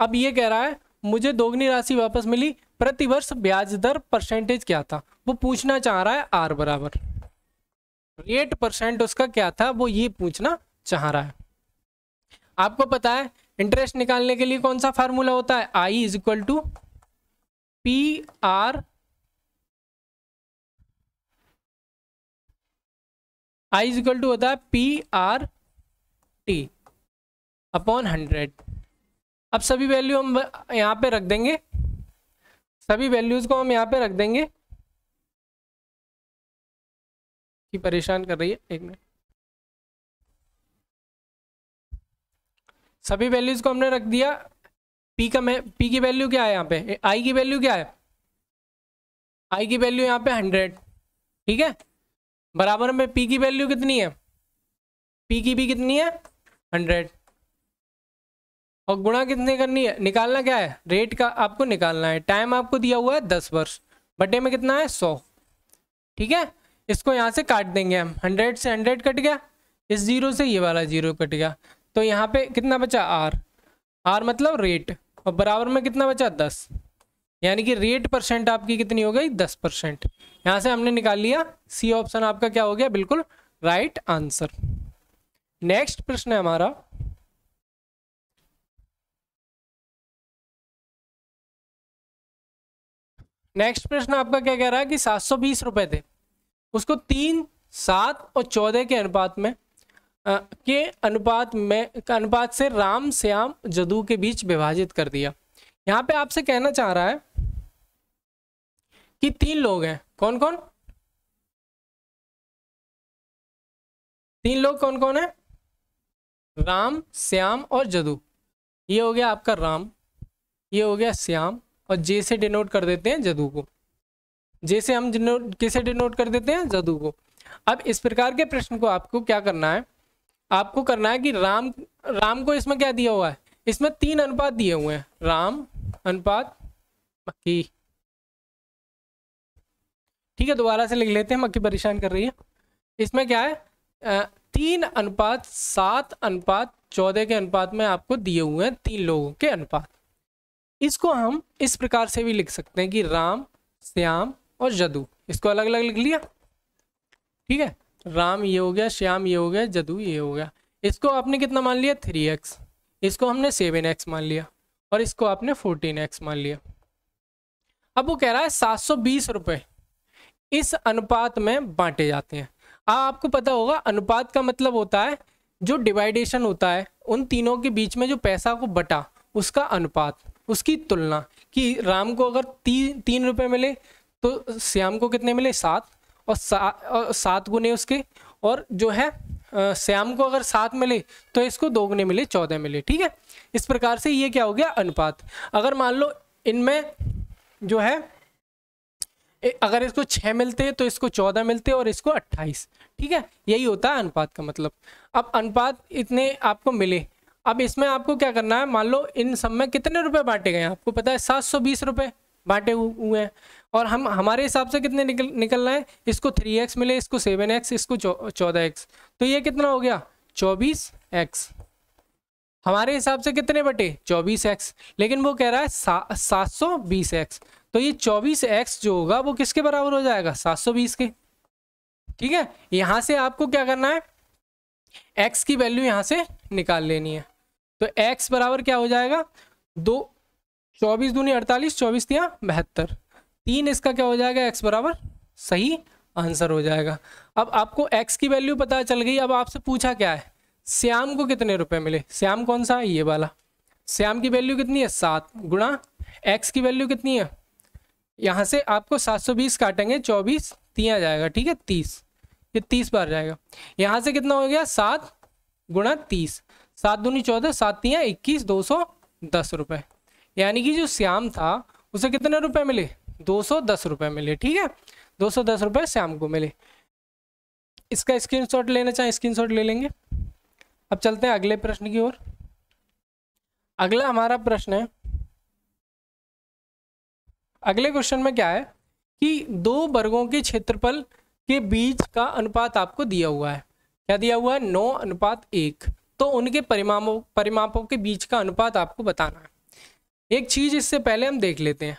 अब ये कह रहा है मुझे दोगुनी राशि वापस मिली प्रतिवर्ष ब्याज दर परसेंटेज क्या था वो पूछना चाह रहा है आर बराबर एट परसेंट उसका क्या था वो ये पूछना चाह रहा है आपको पता है इंटरेस्ट निकालने के लिए कौन सा फार्मूला
होता है I is equal to P R I equal to होता है P R T upon hundred अब सभी वैल्यू हम यहाँ पे रख देंगे सभी वैल्यूज़ को हम यहाँ पे रख देंगे की परेशान कर रही है एक मिनट सभी वैल्यूज़ को हमने रख दिया
पी का पी की वैल्यू क्या है यहाँ पे आई की वैल्यू क्या है आई की वैल्यू यहाँ पे हंड्रेड ठीक है बराबर में पी की वैल्यू कितनी है पी की भी कितनी है हंड्रेड और गुणा कितने करनी है निकालना क्या है रेट का आपको निकालना है टाइम आपको दिया हुआ है दस वर्ष बटे में कितना है सौ ठीक है इसको यहाँ से काट देंगे हम हंड्रेड से हंड्रेड कट गया इस जीरो से ये वाला जीरो कट गया तो यहाँ पे कितना बचा आर आर मतलब रेट और बराबर में कितना बचा दस यानी कि रेट परसेंट आपकी कितनी हो गई दस परसेंट यहां से हमने निकाल लिया सी ऑप्शन आपका क्या हो गया बिल्कुल राइट आंसर
नेक्स्ट प्रश्न है हमारा नेक्स्ट प्रश्न आपका क्या कह रहा है कि
सात सौ बीस रुपए थे उसको तीन सात और चौदह के अनुपात में आ, के अनुपात में अनुपात से राम श्याम जदू के बीच विभाजित कर
दिया यहाँ पे आपसे कहना चाह रहा है कि तीन लोग हैं कौन कौन तीन लोग कौन कौन है राम श्याम और जदू ये हो गया आपका राम
ये हो गया श्याम और जे से डिनोट कर देते हैं जदू को जे से हम डिनोट किसे डिनोट कर देते हैं जदू को अब इस प्रकार के प्रश्न को आपको क्या करना है आपको करना है कि राम राम को इसमें क्या दिया हुआ है इसमें तीन अनुपात दिए हुए हैं राम अनुपात बाकी ठीक है दोबारा से लिख लेते हैं मक्की परेशान कर रही है इसमें क्या है तीन अनुपात सात अनुपात चौदह के अनुपात में आपको दिए हुए हैं तीन लोगों के अनुपात इसको हम इस प्रकार से भी लिख सकते हैं कि राम श्याम और जदू इसको अलग अलग लिख लिया ठीक है राम ये हो गया श्याम ये हो गया जदू ये हो गया इसको आपने कितना मान लिया थ्री एक्स इसको हमने सेवन एक्स मान लिया और इसको आपने फोर्टीन एक्स मान लिया अब वो कह रहा है सात सौ बीस रुपये इस अनुपात में बांटे जाते हैं आपको पता होगा अनुपात का मतलब होता है जो डिवाइडेशन होता है उन तीनों के बीच में जो पैसा को बटा उसका अनुपात उसकी तुलना कि राम को अगर ती, तीन रुपये मिले तो श्याम को कितने मिले सात और, सा, और सात गुने उसके और जो है श्याम को अगर सात मिले तो इसको दो गुने मिले चौदह मिले ठीक है इस प्रकार से ये क्या हो गया अनुपात अगर मान लो इनमें जो है अगर इसको छः मिलते तो इसको चौदह मिलते और इसको अट्ठाईस ठीक है यही होता है अनुपात का मतलब अब अनुपात इतने आपको मिले अब इसमें आपको क्या करना है मान लो इन सब में कितने रुपए बांटे गए आपको पता है सात सौ बीस रुपये बांटे हुए हैं और हम हमारे हिसाब से कितने निकल निकलना है इसको थ्री एक्स मिले इसको सेवन एक्स इसको चौदह एक्स तो ये कितना हो गया चौबीस एक्स हमारे हिसाब से कितने बटे चौबीस एक्स लेकिन वो कह रहा है सात सौ बीस एक्स तो ये चौबीस एक्स जो होगा वो किसके बराबर हो जाएगा सात सौ बीस के ठीक है यहाँ से आपको क्या करना है एक्स की वैल्यू यहाँ से निकाल लेनी है तो एक्स बराबर क्या हो जाएगा दो चौबीस दूनी अड़तालीस चौबीस दिया बहत्तर तीन इसका क्या हो जाएगा एक्स बराबर सही आंसर हो जाएगा अब आपको एक्स की वैल्यू पता चल गई अब आपसे पूछा क्या है श्याम को कितने रुपए मिले श्याम कौन सा है ये वाला श्याम की वैल्यू कितनी है सात गुणा एक्स की वैल्यू कितनी है यहाँ से आपको 720 काटेंगे 24 तिया जाएगा ठीक है 30 ये 30 बार जाएगा यहाँ से कितना हो गया सात गुणा तीस सात दूनी चौदह सात तिया इक्कीस दो सौ दस रुपये यानी कि जो श्याम था उसे कितने रुपए मिले दो सौ दस रुपये मिले ठीक है दो सौ दस रुपये श्याम को मिले इसका स्क्रीनशॉट लेना चाहें स्क्रीनशॉट ले लेंगे अब चलते हैं अगले प्रश्न की ओर अगला हमारा प्रश्न है अगले क्वेश्चन में क्या है कि दो वर्गों के क्षेत्रफल के बीच का अनुपात आपको दिया हुआ है क्या दिया हुआ है नौ अनुपात एक तो उनके परिमापों परिमापों के बीच का अनुपात आपको बताना
है एक चीज इससे पहले हम देख लेते हैं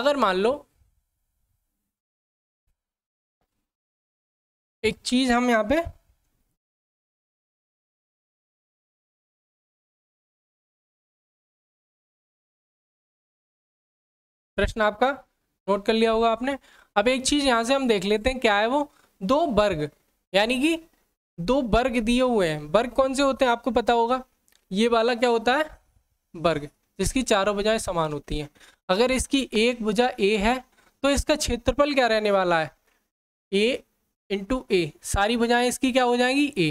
अगर मान लो एक चीज हम यहाँ पे प्रश्न आपका नोट कर लिया होगा आपने
अब एक चीज यहाँ से हम देख लेते हैं क्या है वो दो वर्ग यानी कि दो वर्ग दिए हुए हैं वर्ग कौन से होते हैं आपको पता होगा ये वाला क्या होता है वर्ग जिसकी चारों भुजाएं समान होती हैं अगर इसकी एक भुजा ए है तो इसका क्षेत्रफल क्या रहने वाला है ए इंटू ए सारी भुजाएं इसकी क्या हो जाएंगी ए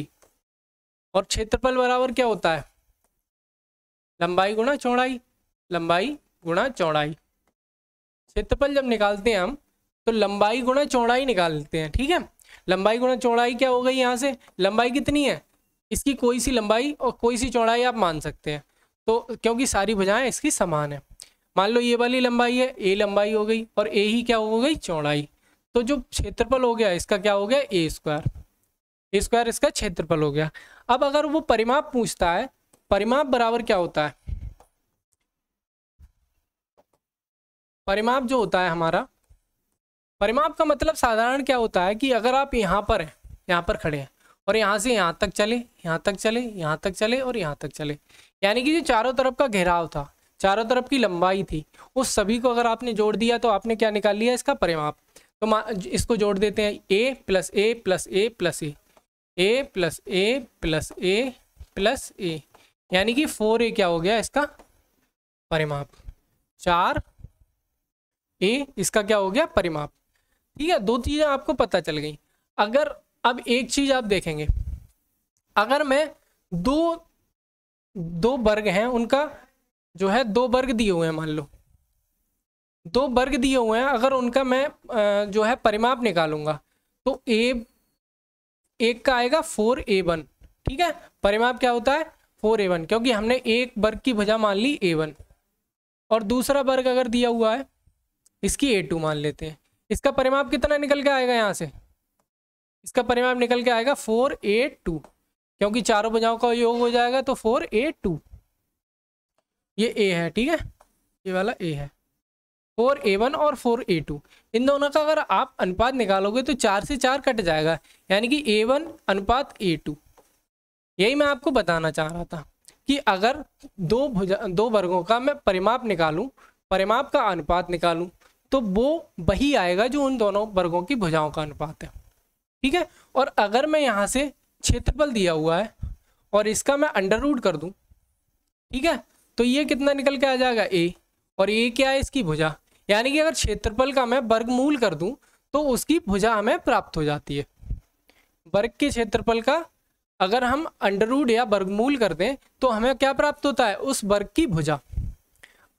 और क्षेत्रफल बराबर क्या होता है लंबाई गुणा चौड़ाई लंबाई गुणा चौड़ाई क्षेत्रफल जब निकालते हैं हम तो लंबाई गुणा चौड़ाई निकालते हैं ठीक है लंबाई गुणा चौड़ाई क्या हो गई यहाँ से लंबाई कितनी है इसकी कोई सी लंबाई और कोई सी चौड़ाई आप मान सकते हैं तो क्योंकि सारी भुजाएं इसकी समान है मान लो ये वाली लंबाई है ए लंबाई हो गई और ए ही क्या हो गई चौड़ाई तो जो क्षेत्रफल हो गया इसका क्या हो गया ए स्क्वायर ए स्क्वायर इसका क्षेत्रफल हो गया अब अगर वो परिमाप पूछता है परिमाप बराबर क्या होता है परिमाप जो होता है हमारा परिमाप का मतलब साधारण क्या होता है कि अगर आप यहाँ पर हैं यहाँ पर खड़े हैं और यहाँ से यहाँ तक चले यहाँ तक चले यहाँ तक चले और यहाँ तक चले यानी कि जो चारों तरफ का घेराव था चारों तरफ की लंबाई थी उस सभी को अगर आपने जोड़ दिया तो आपने क्या निकाल लिया इसका परिमाप तो इसको जोड़ देते हैं A plus A plus A plus A A plus A plus A plus A यानी कि फोर ए क्या हो गया इसका परिमाप चार ए इसका क्या हो गया परिमाप ठीक है दो चीज़ें आपको पता चल गई अगर अब एक चीज़ आप देखेंगे अगर मैं दो दो वर्ग हैं उनका जो है दो वर्ग दिए हुए हैं मान लो दो वर्ग दिए हुए हैं अगर उनका मैं जो है परिमाप निकालूंगा तो ए एक का आएगा फोर ए वन ठीक है परिमाप क्या होता है फोर ए वन क्योंकि हमने एक वर्ग की भुजा मान ली ए वन और दूसरा वर्ग अगर दिया हुआ है इसकी ए टू मान लेते हैं इसका परिमाप कितना निकल के आएगा यहाँ से इसका परिमाप निकल के आएगा फोर ए टू क्योंकि चारों बजाओं का योग हो जाएगा तो फोर ए टू ये ए है ठीक है ये वाला ए है फोर ए वन और फोर ए टू इन दोनों का अगर आप अनुपात निकालोगे तो चार से चार कट जाएगा यानी कि ए वन अनुपात ए टू यही मैं आपको बताना चाह रहा था कि अगर दो भुजा दो वर्गों का मैं परिमाप निकालूं परिमाप का अनुपात निकालूं तो वो वही आएगा जो उन दोनों वर्गों की भुजाओं का अनुपात है ठीक है और अगर मैं यहाँ से क्षेत्रफल दिया हुआ है और इसका मैं अंडर रूट कर दूँ ठीक है तो ये कितना निकल के आ जाएगा ए और ए क्या है इसकी भुजा यानी कि अगर क्षेत्रफल का मैं वर्गमूल कर दूँ तो उसकी भुजा हमें प्राप्त हो जाती है वर्ग के क्षेत्रफल का अगर हम अंडरवुड या वर्गमूल कर दें तो हमें क्या प्राप्त होता है उस वर्ग की भुजा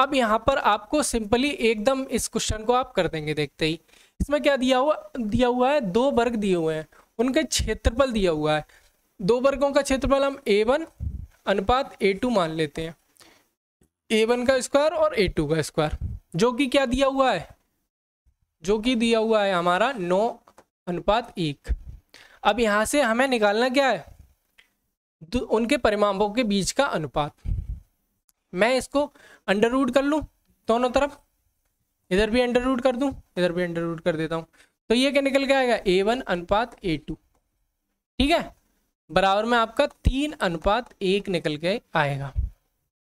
अब यहाँ पर आपको सिंपली एकदम इस क्वेश्चन को आप कर देंगे देखते ही इसमें क्या दिया हुआ दिया हुआ है दो वर्ग दिए हुए हैं उनके क्षेत्रफल दिया हुआ है दो वर्गों का क्षेत्रफल हम ए वन अनुपात ए टू मान लेते हैं ए वन का स्क्वायर और ए टू का स्क्वायर जो कि क्या दिया हुआ है जो कि दिया हुआ है हमारा नौ अनुपात एक अब यहाँ से हमें निकालना क्या है उनके परिमापों के बीच का अनुपात मैं इसको अंडर रूट कर लूँ दोनों तरफ इधर भी अंडर रूट कर दूँ इधर भी अंडर रूट कर देता हूँ तो ये क्या निकल के आएगा ए वन अनुपात ए टू ठीक है बराबर में आपका तीन अनुपात एक निकल के आएगा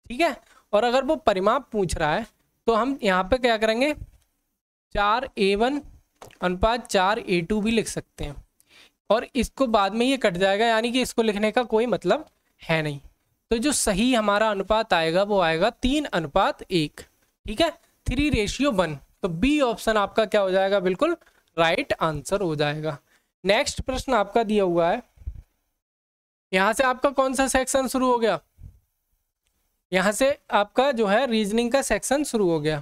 ठीक है और अगर वो परिमाप पूछ रहा है तो हम यहाँ पे क्या करेंगे चार ए वन अनुपात चार ए टू भी लिख सकते हैं और इसको बाद में ये कट जाएगा यानी कि इसको लिखने का कोई मतलब है नहीं तो जो सही हमारा अनुपात आएगा वो आएगा तीन अनुपात एक ठीक है थ्री रेशियो वन तो बी ऑप्शन आपका क्या हो जाएगा बिल्कुल राइट आंसर हो जाएगा नेक्स्ट प्रश्न आपका दिया हुआ है यहां से आपका कौन सा सेक्शन शुरू हो गया यहां से आपका जो है रीजनिंग का सेक्शन शुरू हो गया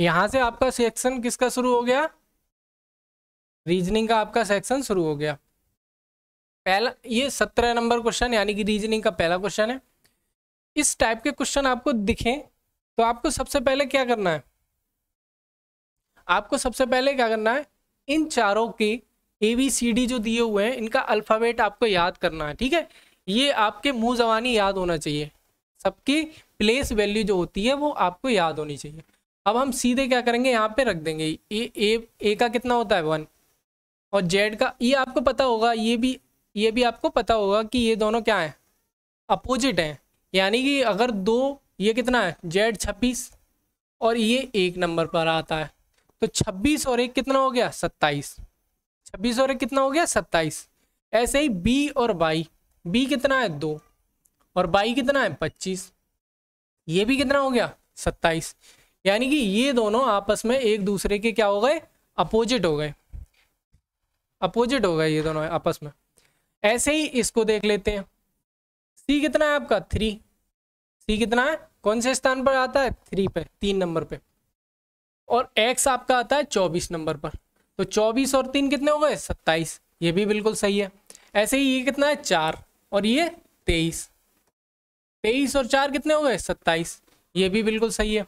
यहां से आपका सेक्शन किसका शुरू हो गया रीजनिंग का आपका सेक्शन शुरू हो गया पहला ये सत्रह नंबर क्वेश्चन यानी कि रीजनिंग का पहला क्वेश्चन है इस टाइप के क्वेश्चन आपको दिखें तो आपको सबसे पहले क्या करना है आपको सबसे पहले क्या करना है इन चारों के ए बी सी डी जो दिए हुए हैं इनका अल्फ़ाबेट आपको याद करना है ठीक है ये आपके मुंह जवानी याद होना चाहिए सबकी प्लेस वैल्यू जो होती है वो आपको याद होनी चाहिए अब हम सीधे क्या करेंगे यहाँ पे रख देंगे ए ए ए का कितना होता है वन और जेड का ये आपको पता होगा ये भी ये भी आपको पता होगा कि ये दोनों क्या हैं अपोजिट हैं यानी कि अगर दो ये कितना है जेड छब्बीस और ये एक नंबर पर आता है तो छब्बीस और एक कितना हो गया सत्ताईस छब्बीस और एक कितना हो गया सत्ताईस ऐसे ही बी और बाई बी कितना है दो और बाई कितना है पच्चीस ये भी कितना हो गया सत्ताईस यानी कि ये दोनों आपस में एक दूसरे के क्या हो गए अपोजिट हो गए अपोजिट हो गए ये दोनों आपस में ऐसे ही इसको देख लेते हैं सी कितना है आपका थ्री सी कितना है कौन से स्थान पर आता है थ्री पे तीन नंबर पे और एक्स आपका आता है चौबीस नंबर पर तो चौबीस और तीन कितने हो गए सत्ताईस ये भी बिल्कुल सही है ऐसे ही ये कितना है चार और ये तेईस तेईस और चार कितने हो गए सत्ताईस ये भी बिल्कुल सही है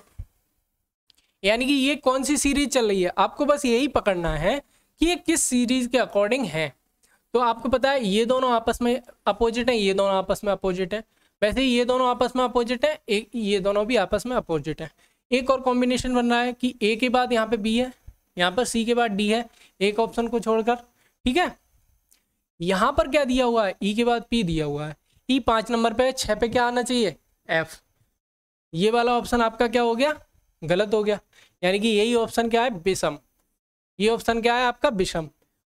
यानी कि ये कौन सी सीरीज चल रही है आपको बस यही पकड़ना है कि ये किस सीरीज के अकॉर्डिंग है तो आपको पता है ये दोनों आपस में अपोजिट हैं ये दोनों आपस में अपोजिट हैं वैसे ही ये दोनों आपस में अपोजिट हैं एक ये दोनों भी आपस में अपोजिट हैं एक और कॉम्बिनेशन बन रहा है कि ए के बाद यहाँ पे बी है यहाँ पर सी के बाद डी है एक ऑप्शन को छोड़कर ठीक है यहाँ पर क्या दिया हुआ है ई e के बाद पी दिया हुआ है ई e पाँच नंबर पे छः पे क्या आना चाहिए एफ ये वाला ऑप्शन आपका क्या हो गया गलत हो गया यानी कि यही ऑप्शन क्या है विषम ये ऑप्शन क्या है आपका विषम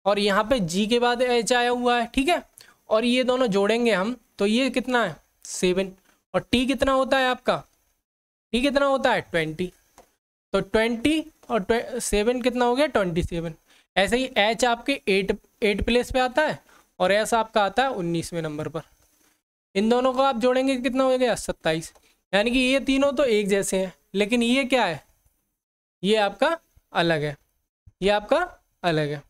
और यहाँ पे जी के बाद एच आया हुआ है ठीक है और ये दोनों जोड़ेंगे हम तो ये कितना है सेवन और टी कितना होता है आपका टी कितना होता है ट्वेंटी तो ट्वेंटी और सेवन कितना हो गया ट्वेंटी सेवन ऐसे ही एच आपके एट एट प्लेस पे आता है और एस आपका आता है उन्नीसवें नंबर पर इन दोनों को आप जोड़ेंगे कितना हो गया सत्ताईस यानी कि ये तीनों तो एक जैसे हैं लेकिन ये क्या है ये आपका अलग है ये आपका अलग है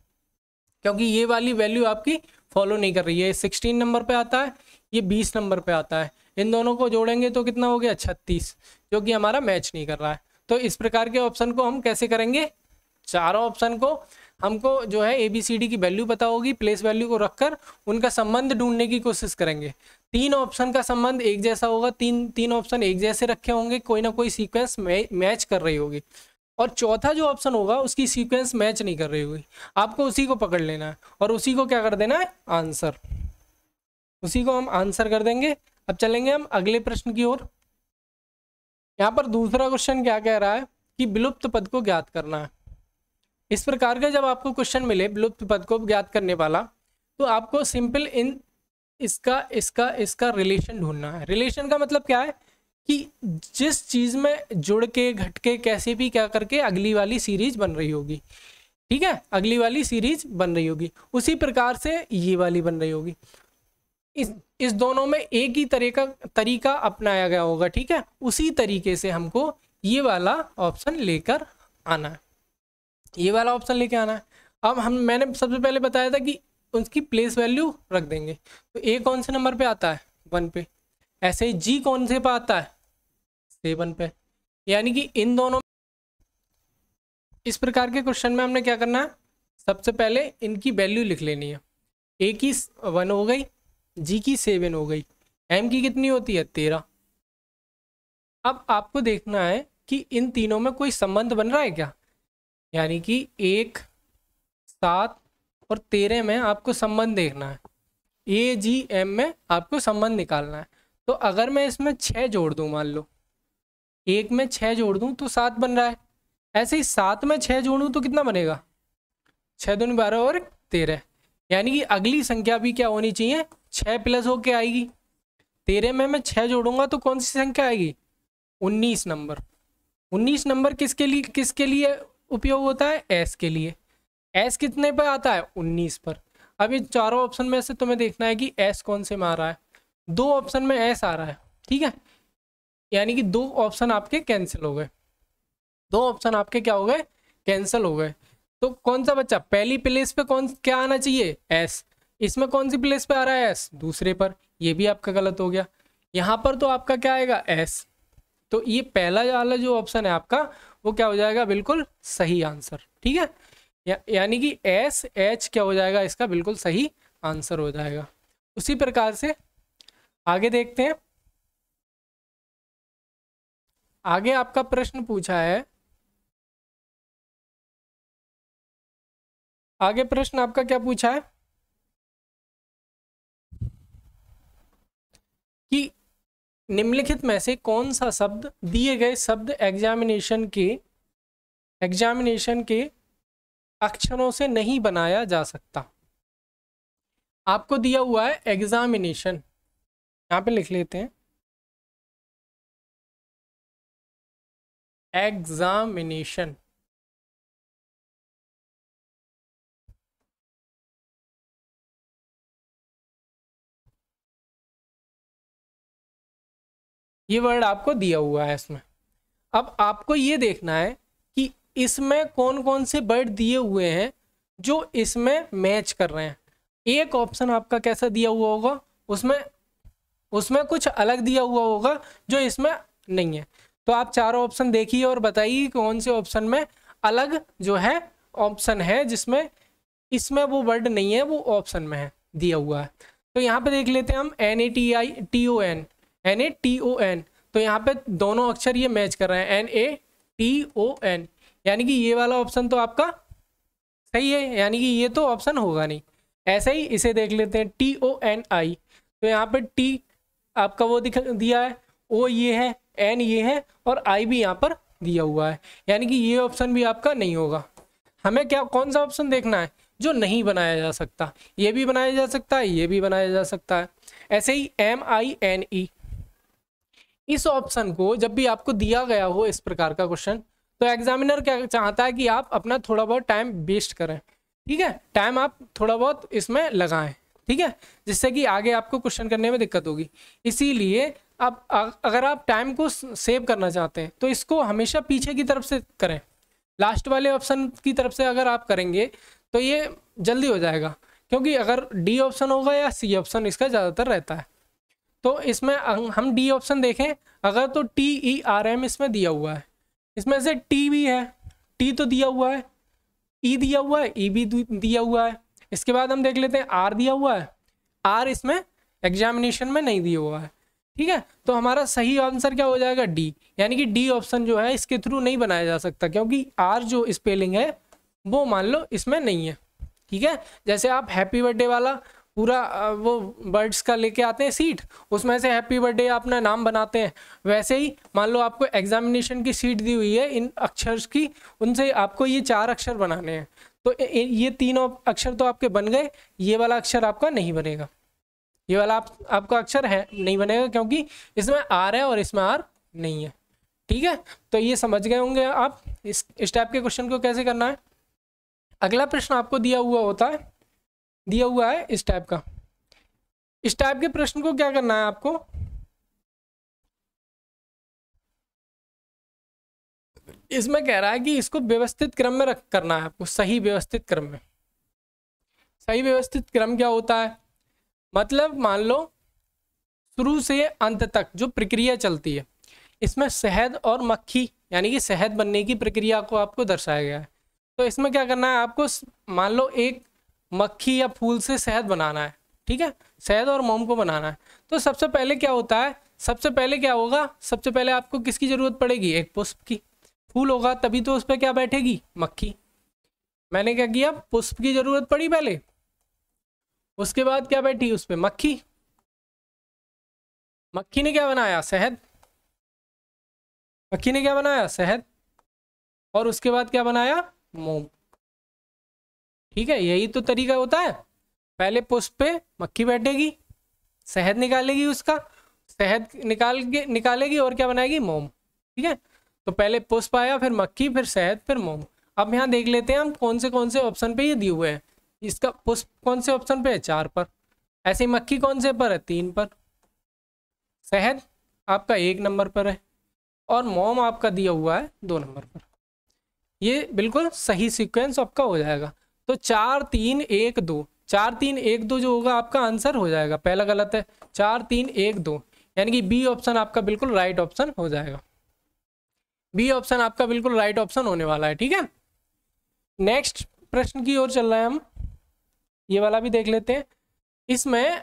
क्योंकि ये वाली वैल्यू आपकी फॉलो नहीं कर रही है सिक्सटीन नंबर पे आता है ये बीस नंबर पे आता है इन दोनों को जोड़ेंगे तो कितना हो गया छत्तीस जो कि हमारा मैच नहीं कर रहा है तो इस प्रकार के ऑप्शन को हम कैसे करेंगे चारों ऑप्शन को हमको जो है ए बी सी डी की वैल्यू पता होगी प्लेस वैल्यू को रखकर उनका संबंध ढूंढने की कोशिश करेंगे तीन ऑप्शन का संबंध एक जैसा होगा तीन तीन ऑप्शन एक जैसे रखे होंगे कोई ना कोई सीक्वेंस मैच कर रही होगी और चौथा जो ऑप्शन होगा उसकी सीक्वेंस मैच नहीं कर रही होगी आपको उसी को पकड़ लेना है और उसी को क्या कर देना है आंसर उसी को हम आंसर कर देंगे अब चलेंगे हम अगले प्रश्न की ओर यहाँ पर दूसरा क्वेश्चन क्या कह रहा है कि विलुप्त पद को ज्ञात करना है इस प्रकार का जब आपको क्वेश्चन मिले विलुप्त पद को ज्ञात करने वाला तो आपको सिंपल इन इसका इसका इसका रिलेशन ढूंढना है रिलेशन का मतलब क्या है कि जिस चीज़ में जुड़ के घटके कैसे भी क्या करके अगली वाली सीरीज बन रही होगी ठीक है अगली वाली सीरीज बन रही होगी उसी प्रकार से ये वाली बन रही होगी इस इस दोनों में एक ही तरह का तरीका अपनाया गया होगा ठीक है उसी तरीके से हमको ये वाला ऑप्शन लेकर आना है ये वाला ऑप्शन लेकर आना है अब हम मैंने सबसे पहले बताया था कि उसकी प्लेस वैल्यू रख देंगे तो ए कौन से नंबर पे आता है वन पे ऐसे जी कौन से पे आता है सेवन पे यानी कि इन दोनों इस प्रकार के क्वेश्चन में हमने क्या करना है सबसे पहले इनकी वैल्यू लिख लेनी है ए की वन हो गई जी की सेवन हो गई एम की कितनी होती है तेरह अब आपको देखना है कि इन तीनों में कोई संबंध बन रहा है क्या यानी कि एक सात और तेरह में आपको संबंध देखना है ए जी एम में आपको संबंध निकालना है तो अगर मैं इसमें छः जोड़ दूँ मान लो एक में छः जोड़ दूँ तो सात बन रहा है ऐसे ही सात में छः जोड़ूँ तो कितना बनेगा छः दून बारह और तेरह यानी कि अगली संख्या भी क्या होनी चाहिए छः प्लस होके आएगी तेरह में मैं छः जोड़ूंगा तो कौन सी संख्या आएगी उन्नीस नंबर उन्नीस नंबर किसके लिए किसके लिए उपयोग होता है एस के लिए एस कितने पर आता है उन्नीस पर अब चारों ऑप्शन में से तुम्हें देखना है कि एस कौन से में आ रहा है दो ऑप्शन में एस आ रहा है ठीक है यानी कि दो ऑप्शन आपके कैंसिल हो गए दो ऑप्शन आपके क्या हो गए कैंसिल हो गए तो कौन सा बच्चा पहली प्लेस पे कौन क्या आना चाहिए एस इसमें कौन सी प्लेस पे आ रहा है एस दूसरे पर ये भी आपका गलत हो गया यहाँ पर तो आपका क्या आएगा एस तो ये पहला वाला जो ऑप्शन है आपका वो क्या हो जाएगा बिल्कुल सही आंसर ठीक है या, यानी कि एस एच क्या हो जाएगा इसका बिल्कुल सही आंसर हो जाएगा उसी प्रकार से आगे देखते हैं
आगे आपका प्रश्न पूछा है आगे प्रश्न आपका क्या पूछा है कि
निम्नलिखित में से कौन सा शब्द दिए गए शब्द एग्जामिनेशन के एग्जामिनेशन के अक्षरों से नहीं बनाया जा सकता
आपको दिया हुआ है एग्जामिनेशन यहां पे लिख लेते हैं एग्जामिनेशन ये वर्ड आपको दिया हुआ है इसमें अब आपको ये देखना है कि
इसमें कौन कौन से वर्ड दिए हुए हैं जो इसमें मैच कर रहे हैं एक ऑप्शन आपका कैसा दिया हुआ होगा उसमें उसमें कुछ अलग दिया हुआ होगा जो इसमें नहीं है तो आप चारों ऑप्शन देखिए और बताइए कौन से ऑप्शन में अलग जो है ऑप्शन है जिसमें इसमें वो वर्ड नहीं है वो ऑप्शन में है दिया हुआ है तो यहाँ पे देख लेते हैं हम N A T I T O N N A T O N तो यहाँ पे दोनों अक्षर ये मैच कर रहे हैं N A T O N यानी कि ये वाला ऑप्शन तो आपका सही है यानी कि ये तो ऑप्शन होगा नहीं ऐसे ही इसे देख लेते हैं टी ओ एन आई तो यहाँ पे टी आपका वो दिख दिया है ओ ये है एन ये है और आई भी यहाँ पर दिया हुआ है यानी कि ये ऑप्शन भी आपका नहीं होगा हमें क्या कौन सा ऑप्शन देखना है जो नहीं बनाया जा सकता ये भी बनाया जा सकता है ये भी बनाया जा सकता है ऐसे ही एम आई एन ई इस ऑप्शन को जब भी आपको दिया गया हो इस प्रकार का क्वेश्चन तो एग्जामिनर क्या चाहता है कि आप अपना थोड़ा बहुत टाइम वेस्ट करें ठीक है टाइम आप थोड़ा बहुत इसमें लगाएं ठीक है जिससे कि आगे आपको क्वेश्चन करने में दिक्कत होगी इसीलिए आप अगर आप टाइम को सेव करना चाहते हैं तो इसको हमेशा पीछे की तरफ से करें लास्ट वाले ऑप्शन की तरफ से अगर आप करेंगे तो ये जल्दी हो जाएगा क्योंकि अगर डी ऑप्शन होगा या सी ऑप्शन इसका ज़्यादातर रहता है तो इसमें हम डी ऑप्शन देखें अगर तो टी ई आर एम इसमें दिया हुआ है इसमें से टी भी है टी तो दिया हुआ है ई e दिया हुआ है ई e भी दिया हुआ है इसके बाद हम देख लेते हैं आर दिया हुआ है आर इसमें एग्जामिनेशन में नहीं दिया हुआ है ठीक है तो हमारा सही आंसर क्या हो जाएगा डी यानी कि डी ऑप्शन जो है इसके थ्रू नहीं बनाया जा सकता क्योंकि आर जो स्पेलिंग है वो मान लो इसमें नहीं है ठीक है जैसे आप हैप्पी बर्थडे वाला पूरा वो बर्ड्स का लेके आते हैं सीट उसमें से हैप्पी बर्थडे अपना नाम बनाते हैं वैसे ही मान लो आपको एग्जामिनेशन की सीट दी हुई है इन अक्षर की उनसे आपको ये चार अक्षर बनाने हैं तो ये तीनों अक्षर तो आपके बन गए ये वाला अक्षर आपका नहीं बनेगा ये वाला आप आपका अक्षर है नहीं बनेगा क्योंकि इसमें आर है और इसमें आर नहीं है ठीक है तो ये समझ गए होंगे आप इस इस टाइप के क्वेश्चन को कैसे करना है अगला प्रश्न आपको दिया हुआ होता है दिया हुआ
है इस टाइप का इस टाइप के प्रश्न को क्या करना है आपको इसमें कह रहा है कि इसको व्यवस्थित क्रम में रख करना है आपको सही व्यवस्थित क्रम में सही व्यवस्थित क्रम
क्या होता है मतलब मान लो शुरू से अंत तक जो प्रक्रिया चलती है इसमें शहद और मक्खी यानी कि शहद बनने की प्रक्रिया को आपको दर्शाया गया है तो इसमें क्या करना है आपको मान लो एक मक्खी या फूल से शहद बनाना है ठीक है शहद और मोम को बनाना है तो सबसे पहले क्या होता है सबसे पहले क्या होगा सबसे पहले आपको किसकी ज़रूरत पड़ेगी एक पुष्प की फूल होगा तभी तो उस पर क्या बैठेगी मक्खी मैंने क्या किया पुष्प की ज़रूरत पड़ी पहले
उसके बाद क्या बैठी उस पर मक्खी मक्खी ने क्या बनाया शहद मक्खी ने क्या बनाया शहद और उसके बाद क्या बनाया मोम ठीक है यही तो तरीका होता है
पहले पुष्प पे मक्खी बैठेगी शहद निकालेगी उसका शहद निकाल के निकालेगी और क्या बनाएगी मोम ठीक है तो पहले पुष्प आया फिर मक्खी फिर शहद फिर मोम अब यहाँ देख लेते हैं हम कौन से कौन से ऑप्शन पे ये दिए हुए हैं इसका पुष्प कौन से ऑप्शन पे है चार पर ऐसे मक्खी कौन से पर है तीन पर शहद आपका एक नंबर पर है और मोम आपका दिया हुआ है दो नंबर पर ये बिल्कुल सही सीक्वेंस आपका हो जाएगा तो चार तीन एक दो चार तीन एक दो जो होगा आपका आंसर हो जाएगा पहला गलत है चार तीन एक दो यानी कि बी ऑप्शन आपका बिल्कुल राइट ऑप्शन हो जाएगा बी ऑप्शन आपका बिल्कुल राइट ऑप्शन होने वाला है ठीक है नेक्स्ट प्रश्न की ओर चल रहे हैं हम ये वाला भी देख लेते हैं इसमें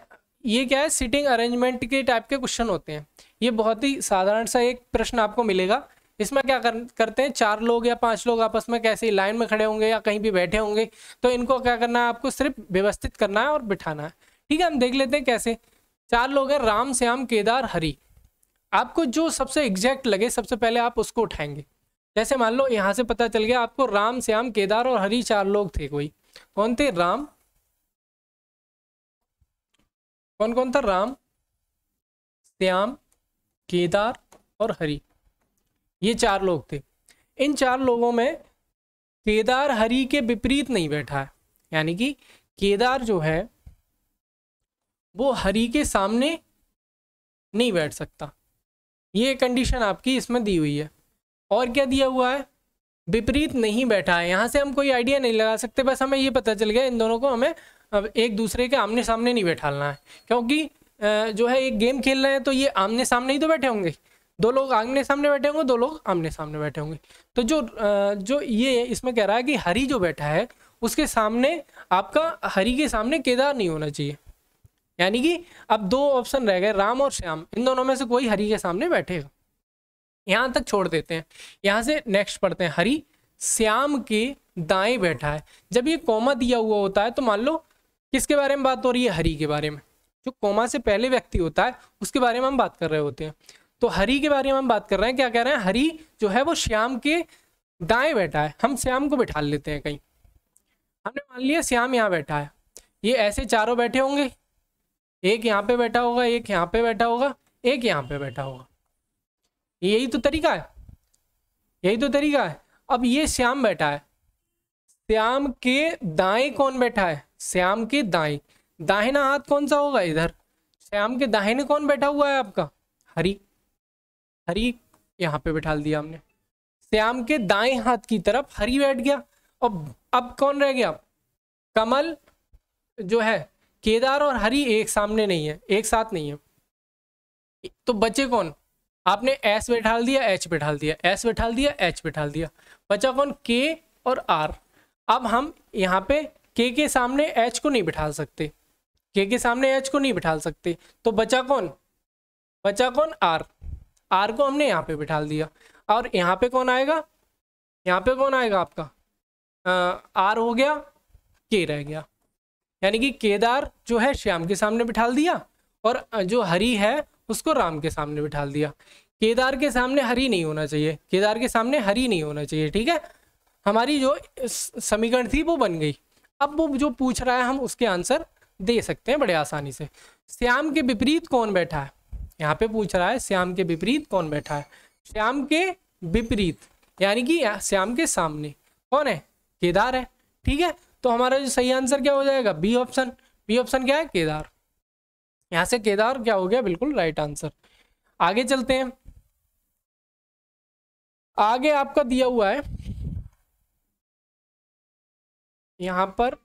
ये क्या है सिटिंग अरेंजमेंट के टाइप के क्वेश्चन होते हैं ये बहुत ही साधारण सा एक प्रश्न आपको मिलेगा इसमें क्या कर, करते हैं चार लोग या पांच लोग आपस में कैसे लाइन में खड़े होंगे या कहीं भी बैठे होंगे तो इनको क्या करना है आपको सिर्फ व्यवस्थित करना है और बिठाना है ठीक है हम देख लेते हैं कैसे चार लोग हैं राम श्याम केदार हरी आपको जो सबसे एग्जैक्ट लगे सबसे पहले आप उसको उठाएंगे जैसे मान लो यहाँ से पता चल गया आपको राम श्याम केदार और हरी चार लोग थे कोई कौन थे राम कौन कौन था राम श्याम केदार और हरि ये चार लोग थे इन चार लोगों में केदार हरि के विपरीत नहीं बैठा है यानी कि केदार जो है वो हरि के सामने नहीं बैठ सकता ये कंडीशन आपकी इसमें दी हुई है और क्या दिया हुआ है विपरीत नहीं बैठा है यहाँ से हम कोई आइडिया नहीं लगा सकते बस हमें ये पता चल गया इन दोनों को हमें अब एक दूसरे के आमने सामने नहीं बैठाना है क्योंकि जो है एक गेम खेल रहे हैं तो ये आमने सामने ही तो बैठे होंगे दो लोग आमने सामने बैठे होंगे दो लोग आमने सामने बैठे होंगे तो जो जो ये इसमें कह रहा है कि हरी जो बैठा है उसके सामने आपका हरी के सामने केदार नहीं होना चाहिए यानी कि अब दो ऑप्शन रह गए राम और श्याम इन दोनों में से कोई हरी के सामने बैठेगा यहाँ तक छोड़ देते हैं यहाँ से नेक्स्ट पढ़ते हैं हरी श्याम के दाएं बैठा है जब ये कौमा दिया हुआ होता है तो मान लो किसके बारे में बात हो रही है हरी के बारे में जो कोमा से पहले व्यक्ति होता है उसके बारे में हम बात कर रहे होते हैं तो हरी के बारे में हम बात कर रहे हैं क्या कह रहे हैं हरी जो है वो श्याम के दाएं बैठा है हम श्याम को बैठा लेते हैं कहीं हमने मान लिया श्याम यहाँ बैठा है ये ऐसे चारों बैठे होंगे एक यहाँ पे बैठा होगा एक यहाँ पे बैठा होगा एक यहाँ पे बैठा होगा यही तो तरीका है यही तो तरीका है अब ये श्याम बैठा है श्याम के दाएं कौन बैठा है श्याम के दाएं दाहिना हाथ कौन सा होगा इधर श्याम के दाहिने कौन बैठा हुआ है आपका हरी हरी यहाँ पे बैठा दिया हमने श्याम के दाएं हाथ की तरफ हरी बैठ गया और अब कौन रह गया कमल जो है केदार और हरी एक सामने नहीं है एक साथ नहीं है तो बचे कौन आपने एस बैठा दिया एच बैठा दिया एस बैठा दिया एच बैठा दिया बचा कौन के और आर अब हम यहाँ पे के के सामने एच को नहीं बिठा सकते के के सामने एच को नहीं बिठा सकते तो बचा कौन बचा कौन आर आर को हमने यहाँ पे बिठा दिया और यहाँ पे कौन आएगा यहाँ पे कौन आएगा आपका आ, आर हो गया के रह गया यानी कि केदार जो है श्याम के सामने बिठा दिया और जो हरी है उसको राम के सामने बिठा दिया केदार के सामने हरी नहीं होना चाहिए केदार के सामने हरी नहीं होना चाहिए ठीक है हमारी जो समीकरण थी वो बन गई अब वो जो पूछ रहा है हम उसके आंसर दे सकते हैं बड़े आसानी से श्याम के विपरीत कौन बैठा है यहाँ पे पूछ रहा है श्याम के विपरीत कौन बैठा है श्याम के विपरीत यानी कि श्याम के सामने कौन है केदार है ठीक है तो हमारा जो सही आंसर क्या हो जाएगा बी ऑप्शन बी ऑप्शन क्या है केदार यहाँ से केदार क्या हो गया बिल्कुल राइट आंसर आगे चलते
हैं आगे आपका दिया हुआ है यहाँ पर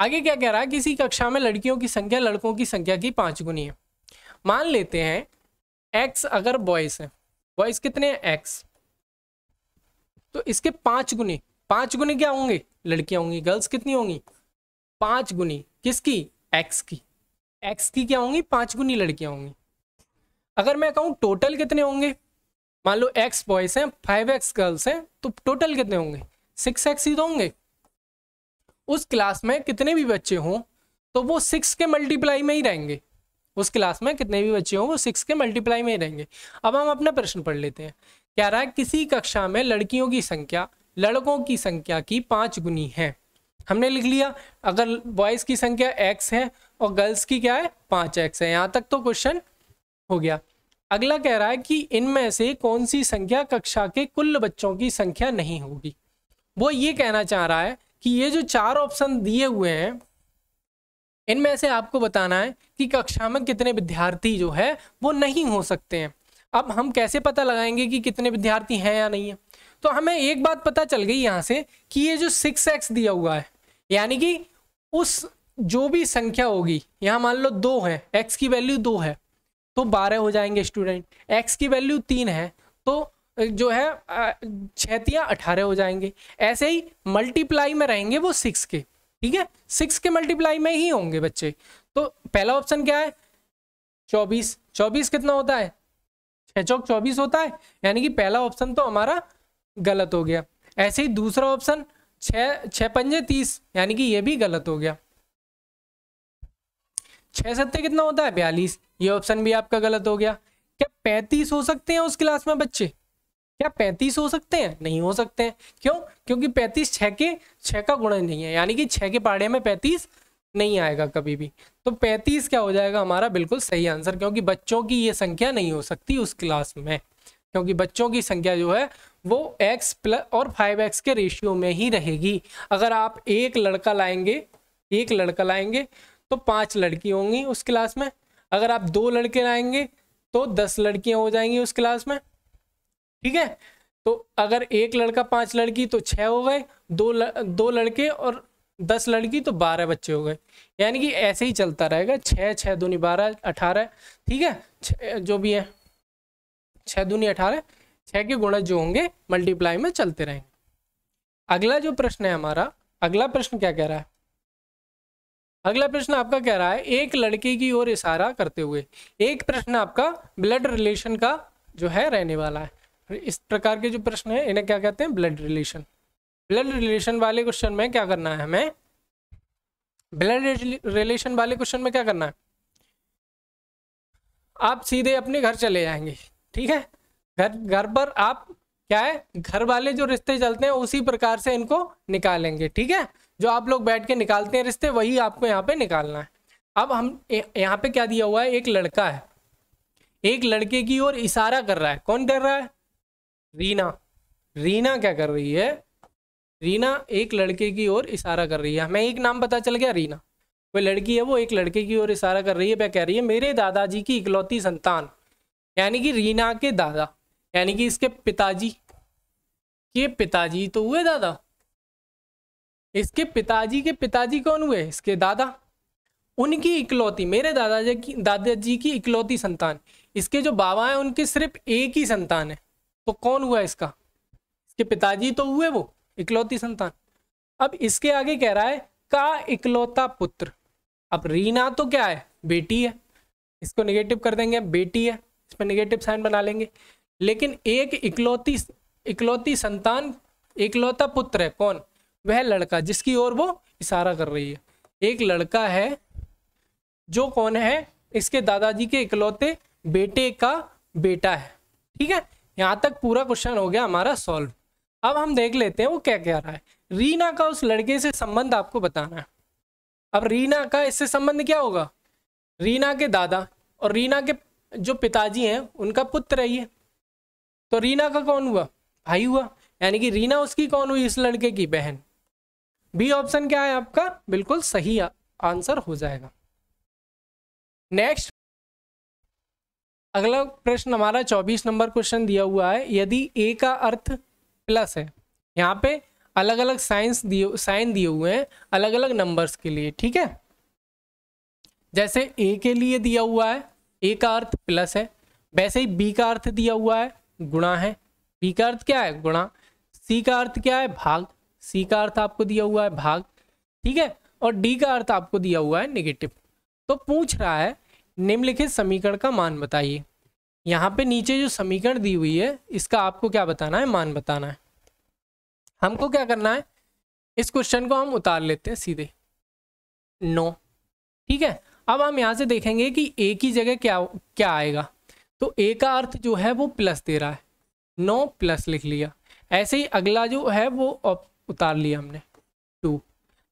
आगे क्या कह रहा है किसी कक्षा में लड़कियों की संख्या लड़कों की संख्या की पांच गुनी
है मान लेते हैं एक्स अगर बॉयज है बॉयज कितने हैं एक्स तो इसके पांच गुनी पांच गुनी क्या होंगे लड़कियां होंगी गर्ल्स कितनी होंगी पांच गुनी किसकी एक्स की एक्स की क्या होंगी पांच गुनी लड़कियां होंगी अगर मैं कहूं टोटल कितने होंगे मान लो एक्स बॉयज हैं फाइव एक्स गर्ल्स हैं तो टोटल कितने होंगे सिक्स एक्स ही तो होंगे उस क्लास में कितने भी बच्चे हों तो वो सिक्स के मल्टीप्लाई में ही रहेंगे उस क्लास में कितने भी बच्चे हों वो सिक्स के मल्टीप्लाई में ही रहेंगे अब हम अपना प्रश्न पढ़ लेते हैं कह रहा है किसी कक्षा में लड़कियों की संख्या लड़कों की संख्या की पाँच गुनी है हमने लिख लिया अगर बॉयज़ की संख्या एक्स है और गर्ल्स की क्या है पाँच एक्स है यहाँ तक तो क्वेश्चन हो गया अगला कह रहा है कि इनमें से कौन सी संख्या कक्षा के कुल बच्चों की संख्या नहीं होगी वो ये कहना चाह रहा है कि ये जो चार ऑप्शन दिए हुए हैं इनमें से आपको बताना है कि कक्षा में कितने विद्यार्थी जो है वो नहीं हो सकते हैं अब हम कैसे पता लगाएंगे कि कितने विद्यार्थी हैं या नहीं है तो हमें एक बात पता चल गई यहाँ से कि ये जो सिक्स एक्स दिया हुआ है यानी कि उस जो भी संख्या होगी यहाँ मान लो दो है एक्स की वैल्यू दो है तो बारह हो जाएंगे स्टूडेंट एक्स की वैल्यू तीन है तो जो है छतियाँ अठारह हो जाएंगे ऐसे ही मल्टीप्लाई में रहेंगे वो सिक्स के ठीक है सिक्स के मल्टीप्लाई में ही होंगे बच्चे तो पहला ऑप्शन क्या है चौबीस चौबीस कितना होता है छः चौक चौबीस होता है यानी कि पहला ऑप्शन तो हमारा गलत हो गया ऐसे ही दूसरा ऑप्शन छः छः पंजे तीस यानी कि ये भी गलत हो गया छः सत्ते कितना होता है बयालीस ये ऑप्शन भी आपका गलत हो गया क्या पैंतीस हो सकते हैं उस क्लास में बच्चे क्या पैंतीस हो सकते हैं नहीं हो सकते हैं क्यों क्योंकि पैंतीस छः के छः का गुणन नहीं है यानी कि छः के पाड़े में पैंतीस नहीं आएगा कभी भी तो पैंतीस क्या हो जाएगा हमारा बिल्कुल सही आंसर क्योंकि बच्चों की ये संख्या नहीं हो सकती उस क्लास में क्योंकि बच्चों की संख्या जो है वो x प्लस और फाइव एक्स के रेशियो में ही रहेगी अगर आप एक लड़का लाएंगे एक लड़का लाएंगे तो पांच लड़की होंगी उस क्लास में अगर आप दो लड़के लाएंगे तो दस लड़कियां हो जाएंगी उस क्लास में ठीक है तो अगर एक लड़का पांच लड़की तो छः हो गए दो ल, दो लड़के और दस लड़की तो बारह बच्चे हो गए यानी कि ऐसे ही चलता रहेगा छः छः दूनी बारह अठारह ठीक है जो भी है छः दूनी अठारह छः के गुण जो होंगे मल्टीप्लाई में चलते रहेंगे अगला जो प्रश्न है हमारा अगला प्रश्न क्या कह रहा है अगला प्रश्न आपका कह रहा है एक लड़के की ओर इशारा करते हुए एक प्रश्न आपका ब्लड रिलेशन का जो है रहने वाला है इस प्रकार के जो प्रश्न है इन्हें क्या कहते हैं ब्लड रिलेशन ब्लड रिलेशन वाले क्वेश्चन में क्या करना है हमें ब्लड रिलेशन वाले क्वेश्चन में क्या करना है आप सीधे अपने घर चले जाएंगे ठीक है घर घर पर आप क्या है घर वाले जो रिश्ते चलते हैं उसी प्रकार से इनको निकालेंगे ठीक है जो आप लोग बैठ के निकालते हैं रिश्ते वही आपको यहाँ पे निकालना है अब हम यहाँ पे क्या दिया हुआ है एक लड़का है एक लड़के की ओर इशारा कर रहा है कौन कर रहा है रीना रीना क्या कर रही है रीना एक लड़के की ओर इशारा कर रही है हमें एक नाम पता चल गया रीना कोई लड़की है वो एक लड़के की ओर इशारा कर रही है वह कह रही है मेरे दादाजी की इकलौती संतान यानी कि रीना के दादा यानी कि इसके पिताजी के पिताजी तो हुए दादा इसके पिताजी के पिताजी कौन हुए इसके दादा उनकी इकलौती मेरे दादाजी की दादाजी की इकलौती संतान इसके जो बाबा हैं उनके सिर्फ एक ही संतान है तो कौन हुआ इसका इसके पिताजी तो हुए वो इकलौती संतान अब इसके आगे कह रहा है का इकलौता पुत्र अब रीना तो क्या है बेटी है इसको निगेटिव कर देंगे बेटी है इस पर निगेटिव साइन बना लेंगे लेकिन एक इकलौती इकलौती संतान इकलौता पुत्र है कौन वह लड़का जिसकी ओर वो इशारा कर रही है एक लड़का है जो कौन है इसके दादाजी के इकलौते बेटे का बेटा है ठीक है यहाँ तक पूरा क्वेश्चन हो गया हमारा सॉल्व अब हम देख लेते हैं वो क्या कह रहा है रीना का उस लड़के से संबंध आपको बताना है अब रीना का इससे संबंध क्या होगा रीना के दादा और रीना के जो पिताजी हैं उनका पुत्र है ये तो रीना का कौन हुआ भाई हुआ यानी कि रीना उसकी कौन हुई इस लड़के की बहन बी ऑप्शन क्या है आपका बिल्कुल सही आंसर हो जाएगा नेक्स्ट अगला प्रश्न हमारा 24 नंबर क्वेश्चन दिया हुआ है यदि ए का अर्थ प्लस है यहाँ पे अलग अलग साइंस दिए साइन दिए हुए हैं अलग अलग नंबर्स के लिए ठीक है जैसे ए के लिए दिया हुआ है ए का अर्थ प्लस है वैसे ही बी का अर्थ दिया हुआ है गुणा है बी का अर्थ क्या है गुणा सी का अर्थ क्या है भाग सी का अर्थ आपको दिया हुआ है भाग ठीक है और डी का अर्थ आपको दिया हुआ है निगेटिव तो पूछ रहा है निम्नलिखित समीकरण का मान बताइए यहाँ पे नीचे जो समीकरण दी हुई है इसका आपको क्या बताना है मान बताना है हमको क्या करना है इस क्वेश्चन को हम उतार लेते हैं सीधे नो ठीक है अब हम यहाँ से देखेंगे कि ए की जगह क्या क्या आएगा तो ए का अर्थ जो है वो प्लस दे रहा है नो प्लस लिख लिया ऐसे ही अगला जो है वो उतार लिया हमने टू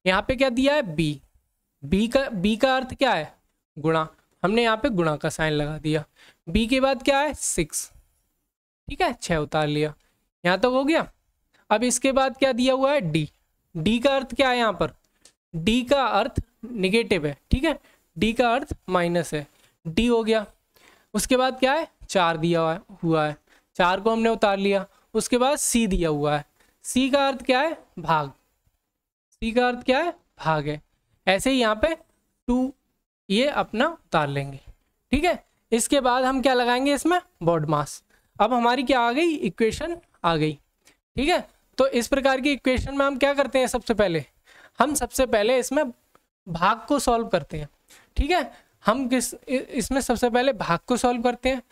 यहाँ पे क्या दिया है बी बी का बी का अर्थ क्या है गुणा हमने यहाँ पे गुणा का साइन लगा दिया बी के बाद क्या है सिक्स ठीक है छः उतार लिया यहाँ तक तो हो गया अब इसके बाद क्या दिया हुआ है डी डी का अर्थ क्या है यहाँ पर डी का अर्थ निगेटिव है ठीक है डी का अर्थ माइनस है डी हो गया उसके बाद क्या है चार दिया हुआ है हुआ है चार को हमने उतार लिया उसके बाद सी दिया हुआ है सी का अर्थ क्या है भाग सी का अर्थ क्या है भाग है ऐसे ही यहाँ पे टू ये अपना उतार लेंगे ठीक है इसके बाद हम क्या लगाएंगे इसमें बॉड मास अब हमारी क्या आ गई इक्वेशन आ गई ठीक है तो इस प्रकार की इक्वेशन में हम क्या करते हैं सबसे पहले हम सबसे पहले इसमें भाग को सॉल्व करते हैं ठीक है हम किस इसमें सबसे पहले भाग को सॉल्व करते हैं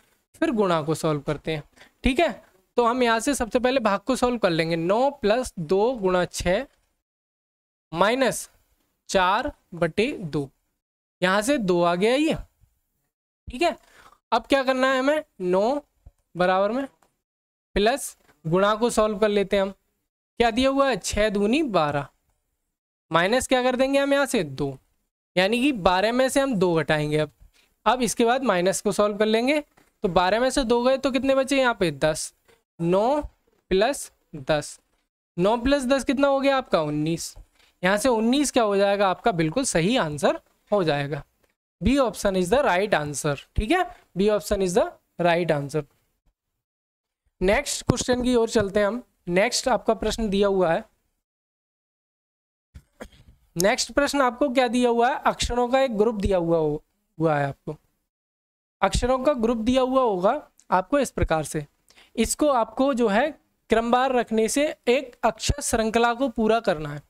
फिर गुणा को सॉल्व करते हैं ठीक है तो हम यहाँ से सबसे पहले भाग को सॉल्व कर लेंगे नौ प्लस दो गुणा छ माइनस चार बटे दो यहाँ से दो आ गया ये ठीक है अब क्या करना है हमें नौ बराबर में प्लस गुणा को सॉल्व कर लेते हैं हम क्या दिया हुआ है छः दूनी बारह माइनस क्या कर देंगे हम यहाँ से दो यानी कि बारह में से हम दो घटाएंगे अब अब इसके बाद माइनस को सॉल्व कर लेंगे तो बारह में से दो गए तो कितने बचे यहाँ पे दस नौ प्लस दस नौ प्लस दस कितना हो गया आपका उन्नीस यहाँ से उन्नीस क्या हो जाएगा आपका बिल्कुल सही आंसर हो जाएगा B option is the right answer ठीक है B option is the right answer next question की ओर चलते हैं हम नेक्स्ट आपका प्रश्न दिया हुआ है नेक्स्ट प्रश्न आपको क्या दिया हुआ है अक्षरों का एक ग्रुप दिया हुआ हुआ है आपको अक्षरों का ग्रुप दिया हुआ होगा आपको इस प्रकार से इसको आपको जो है क्रमवार रखने से एक अक्षर श्रृंखला को पूरा करना है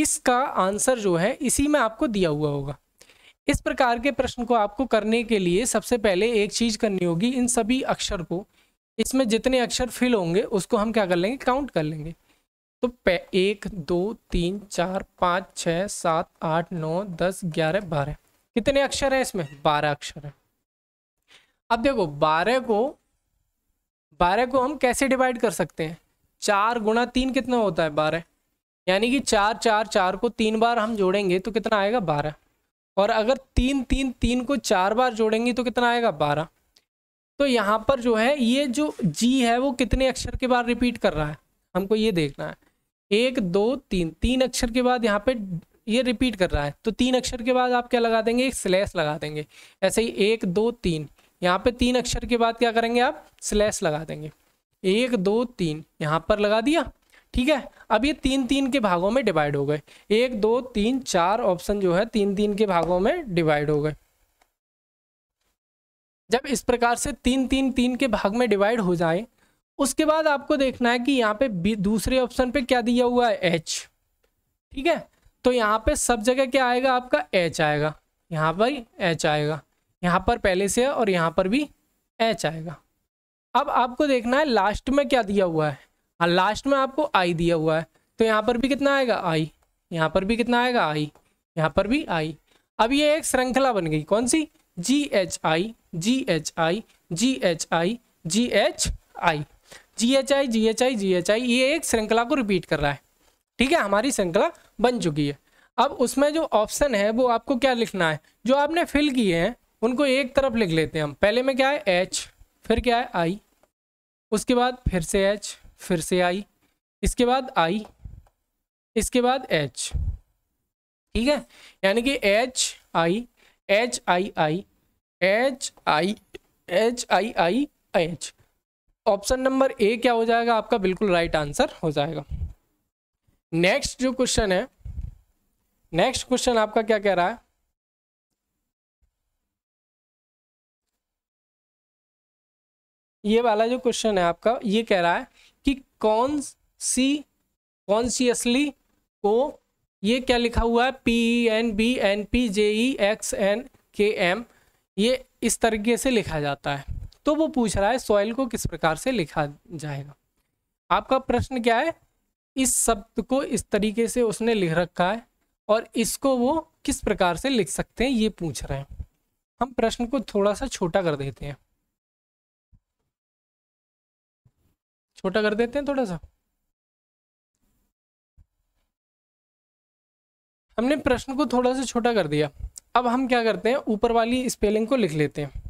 इसका आंसर जो है इसी में आपको दिया हुआ होगा इस प्रकार के प्रश्न को आपको करने के लिए सबसे पहले एक चीज करनी होगी इन सभी अक्षर को इसमें जितने अक्षर फिल होंगे उसको हम क्या कर लेंगे काउंट कर लेंगे तो एक दो तीन चार पाँच छः सात आठ नौ दस ग्यारह बारह कितने अक्षर हैं इसमें बारह अक्षर हैं अब देखो बारह को बारह को हम कैसे डिवाइड कर सकते हैं चार गुणा तीन कितना होता है बारह यानी कि चार चार चार को तीन बार हम जोड़ेंगे तो कितना आएगा बारह और अगर तीन तीन तीन को चार बार जोड़ेंगे तो कितना आएगा बारह तो यहाँ पर जो है ये जो जी है वो कितने अक्षर के बाद रिपीट कर रहा है हमको ये देखना है एक दो तीन तीन अक्षर के बाद यहाँ पे ये रिपीट कर रहा है तो तीन अक्षर के बाद आप क्या लगा देंगे एक स्लैश लगा देंगे ऐसे ही एक दो तीन यहाँ पे तीन अक्षर के बाद क्या करेंगे आप स्लैश लगा देंगे एक दो तीन यहाँ पर लगा दिया ठीक है अब ये तीन तीन के भागों में डिवाइड हो गए एक दो तीन चार ऑप्शन जो है तीन तीन के भागों में डिवाइड हो गए जब इस प्रकार से तीन तीन तीन के भाग में डिवाइड हो जाए उसके बाद आपको देखना है कि यहाँ पे दूसरे ऑप्शन पे क्या दिया हुआ है एच ठीक है तो यहाँ पे सब जगह क्या आएगा आपका एच आएगा यहाँ पर एच आएगा यहाँ पर पहले से है और यहाँ पर भी एच आएगा अब आपको देखना है लास्ट में क्या दिया हुआ है हाँ लास्ट में आपको आई दिया हुआ है तो यहाँ पर भी कितना आएगा आई यहाँ पर भी कितना आएगा आई यहाँ पर भी आई अब ये एक श्रृंखला बन गई कौन सी G H I G H I G H I G H I G H I G H I G H I ये एक श्रृंखला को रिपीट कर रहा है ठीक है हमारी श्रृंखला बन चुकी है अब उसमें जो ऑप्शन है वो आपको क्या लिखना है जो आपने फिल किए हैं उनको एक तरफ लिख लेते हैं हम पहले में क्या है एच फिर क्या है आई उसके बाद फिर से एच फिर से आई इसके बाद आई इसके बाद एच ठीक है यानी कि H I H I I H I H I I H option number A क्या हो जाएगा आपका बिल्कुल राइट आंसर हो जाएगा नेक्स्ट जो क्वेश्चन है
नेक्स्ट क्वेश्चन आपका क्या कह रहा है ये वाला जो क्वेश्चन है आपका ये कह रहा है
कि कौन सी कॉन्सियसली को ये क्या लिखा हुआ है P N B N P J E X N K M ये इस तरीके से लिखा जाता है तो वो पूछ रहा है सॉइल को किस प्रकार से लिखा जाएगा आपका प्रश्न क्या है इस शब्द को इस तरीके से उसने लिख रखा है और इसको वो किस प्रकार से लिख सकते हैं ये पूछ रहे हैं हम प्रश्न को थोड़ा सा
छोटा कर देते हैं छोटा कर देते हैं थोड़ा सा
हमने प्रश्न को थोड़ा सा छोटा कर दिया अब हम क्या करते हैं ऊपर वाली स्पेलिंग को लिख लेते हैं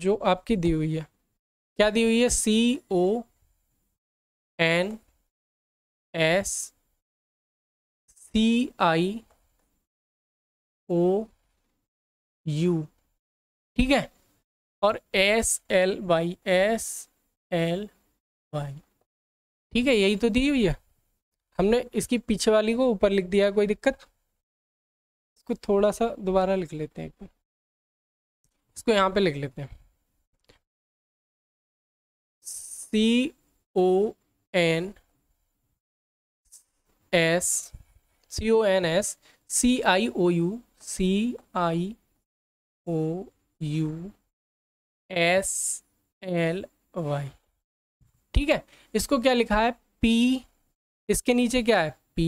जो आपकी दी हुई है क्या दी हुई है C O N S C I O U ठीक है और S L Y S L Y
ठीक है यही तो दी हुई है हमने इसकी पीछे वाली को ऊपर लिख दिया है कोई दिक्कत
इसको थोड़ा सा दोबारा लिख लेते हैं एक बार इसको यहाँ पे लिख लेते हैं C O N S C O N
S C I O U C I O U S L Y ठीक है इसको क्या लिखा है पी इसके नीचे क्या है पी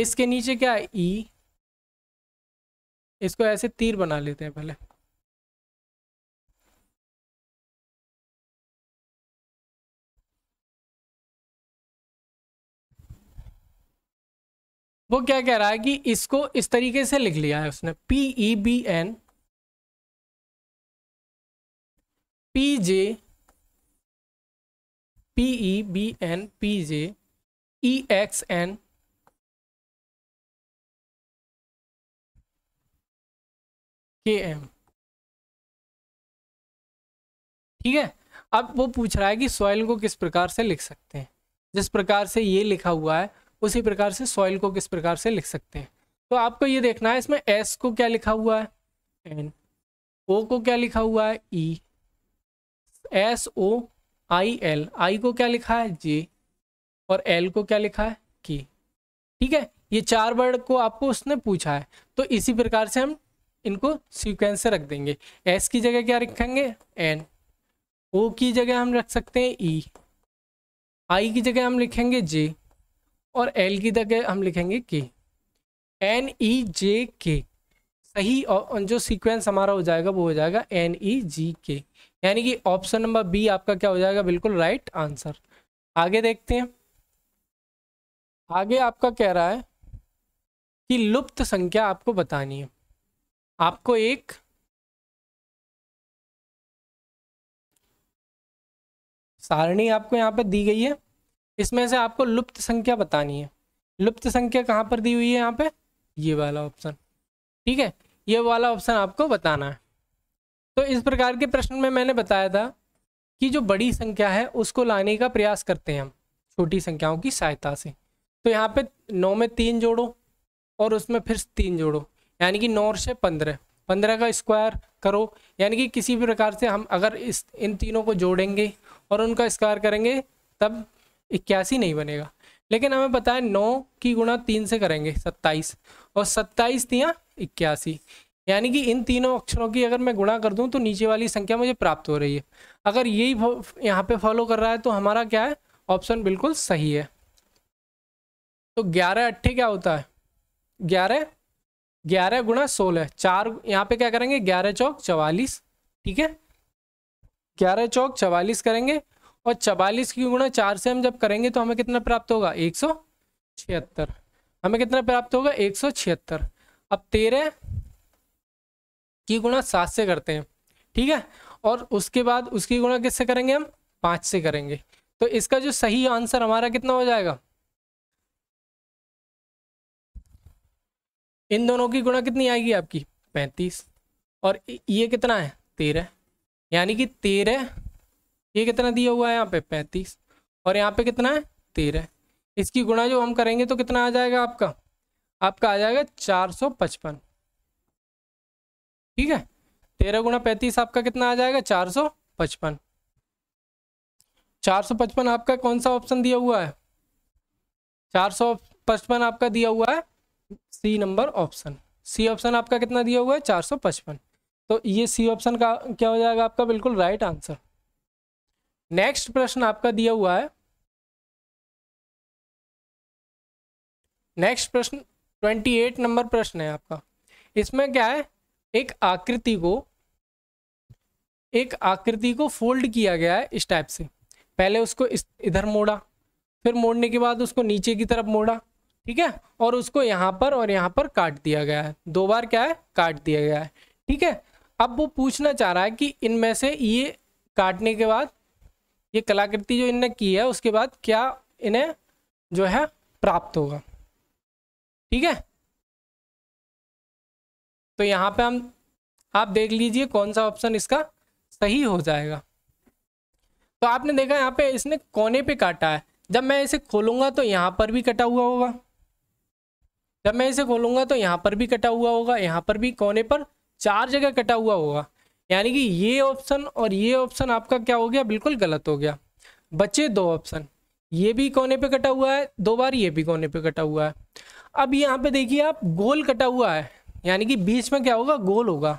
इसके
नीचे क्या है ई e, इसको ऐसे तीर बना लेते हैं पहले वो क्या कह रहा है कि इसको इस तरीके से लिख लिया है उसने P E B N P J P E B N P J E X N K M ठीक है अब वो पूछ रहा है कि सॉइल को किस
प्रकार से लिख सकते हैं जिस प्रकार से ये लिखा हुआ है उसी प्रकार से सॉइल को किस प्रकार से लिख सकते हैं तो आपको ये देखना है इसमें एस को क्या लिखा हुआ है एन ओ को क्या लिखा हुआ है E S O I L I को क्या लिखा है जे और एल को क्या लिखा है की ठीक है ये चार वर्ड को आपको उसने पूछा है तो इसी प्रकार से हम इनको सीक्वेंस से रख देंगे एस की जगह क्या रखेंगे एन ओ की जगह हम रख सकते हैं ई e। आई की जगह हम लिखेंगे जे और एल की जगह हम लिखेंगे के एन ई जे के सही और जो सीक्वेंस हमारा हो जाएगा वो हो जाएगा एन ई जी के यानी कि ऑप्शन नंबर बी आपका क्या हो जाएगा बिल्कुल राइट आंसर आगे देखते हैं आगे आपका कह रहा है
कि लुप्त संख्या आपको बतानी है आपको एक सारणी आपको यहाँ पर दी गई है इसमें से आपको लुप्त संख्या बतानी है लुप्त संख्या कहाँ पर दी
हुई है यहाँ पे ये वाला ऑप्शन ठीक है ये वाला ऑप्शन आपको बताना है तो इस प्रकार के प्रश्न में मैंने बताया था कि जो बड़ी संख्या है उसको लाने का प्रयास करते हैं हम छोटी संख्याओं की सहायता से तो यहाँ पे नौ में तीन जोड़ो और उसमें फिर तीन जोड़ो यानी कि नौ से पंद्रह पंद्रह का स्क्वायर करो यानी कि किसी भी प्रकार से हम अगर इस इन तीनों को जोड़ेंगे और उनका स्क्वायर करेंगे तब इक्यासी नहीं बनेगा लेकिन हमें पता है नौ की गुणा तीन से करेंगे सत्ताईस और सत्ताईस दियाँ इक्यासी यानी कि इन तीनों अक्षरों की अगर मैं गुणा कर दूं तो नीचे वाली संख्या मुझे प्राप्त हो रही है अगर यही यहाँ पे फॉलो कर रहा है तो हमारा क्या है ऑप्शन बिल्कुल सही है तो ग्यारह अट्ठे क्या होता है ग्यारह ग्यारह गुणा सोलह चार यहाँ पे क्या करेंगे ग्यारह चौक चवालीस ठीक है ग्यारह चौक चवालीस करेंगे और चवालीस की गुणा चार से हम जब करेंगे तो हमें कितना प्राप्त होगा एक सौ छिहत्तर हमें कितना प्राप्त होगा एक सौ छिहत्तर अब तेरह की गुणा सात से करते हैं ठीक है और उसके बाद उसकी गुणा किससे करेंगे हम पाँच से करेंगे तो इसका जो सही आंसर हमारा कितना हो जाएगा इन दोनों की गुणा कितनी आएगी आपकी पैंतीस और ये कितना है तेरह यानी कि तेरह ये कितना दिया हुआ है यहाँ पे पैंतीस और यहाँ पे कितना है तेरह इसकी गुणा जो हम करेंगे तो कितना आ जाएगा आपका आपका आ जाएगा चार सौ पचपन ठीक है तेरह गुणा पैंतीस आपका कितना आ जाएगा चार सौ पचपन चार सौ पचपन आपका कौन सा ऑप्शन दिया हुआ है चार सौ पचपन आपका दिया हुआ है C number option C option आपका कितना दिया हुआ है चार सौ पचपन तो ये
सी ऑप्शन का क्या हो जाएगा आपका बिल्कुल राइट आंसर नेक्स्ट प्रश्न आपका दिया हुआ है नेक्स्ट प्रश्न ट्वेंटी एट नंबर प्रश्न है आपका इसमें क्या है एक आकृति को
एक आकृति को फोल्ड किया गया है इस टाइप से पहले उसको इस इधर मोड़ा फिर मोड़ने के बाद उसको नीचे की तरफ मोड़ा ठीक है और उसको यहाँ पर और यहाँ पर काट दिया गया है दो बार क्या है काट दिया गया है ठीक है अब वो पूछना चाह रहा है कि इनमें से ये काटने के बाद ये कलाकृति जो इनने
की है उसके बाद क्या इन्हें जो है प्राप्त होगा ठीक है तो यहाँ पे हम आप देख लीजिए
कौन सा ऑप्शन इसका सही हो जाएगा तो आपने देखा यहाँ पे इसने कोने पे काटा है जब मैं इसे खोलूंगा तो यहाँ पर भी कटा हुआ होगा जब मैं इसे खोलूंगा तो यहाँ पर भी कटा हुआ होगा यहाँ पर भी कोने पर चार जगह कटा हुआ होगा यानी कि ये ऑप्शन और ये ऑप्शन आपका क्या हो गया बिल्कुल गलत हो गया बचे दो ऑप्शन ये भी कोने पे कटा हुआ है दो बार ये भी कोने पे कटा हुआ है अब यहाँ पे देखिए आप गोल कटा हुआ है यानी कि बीच में क्या होगा गोल होगा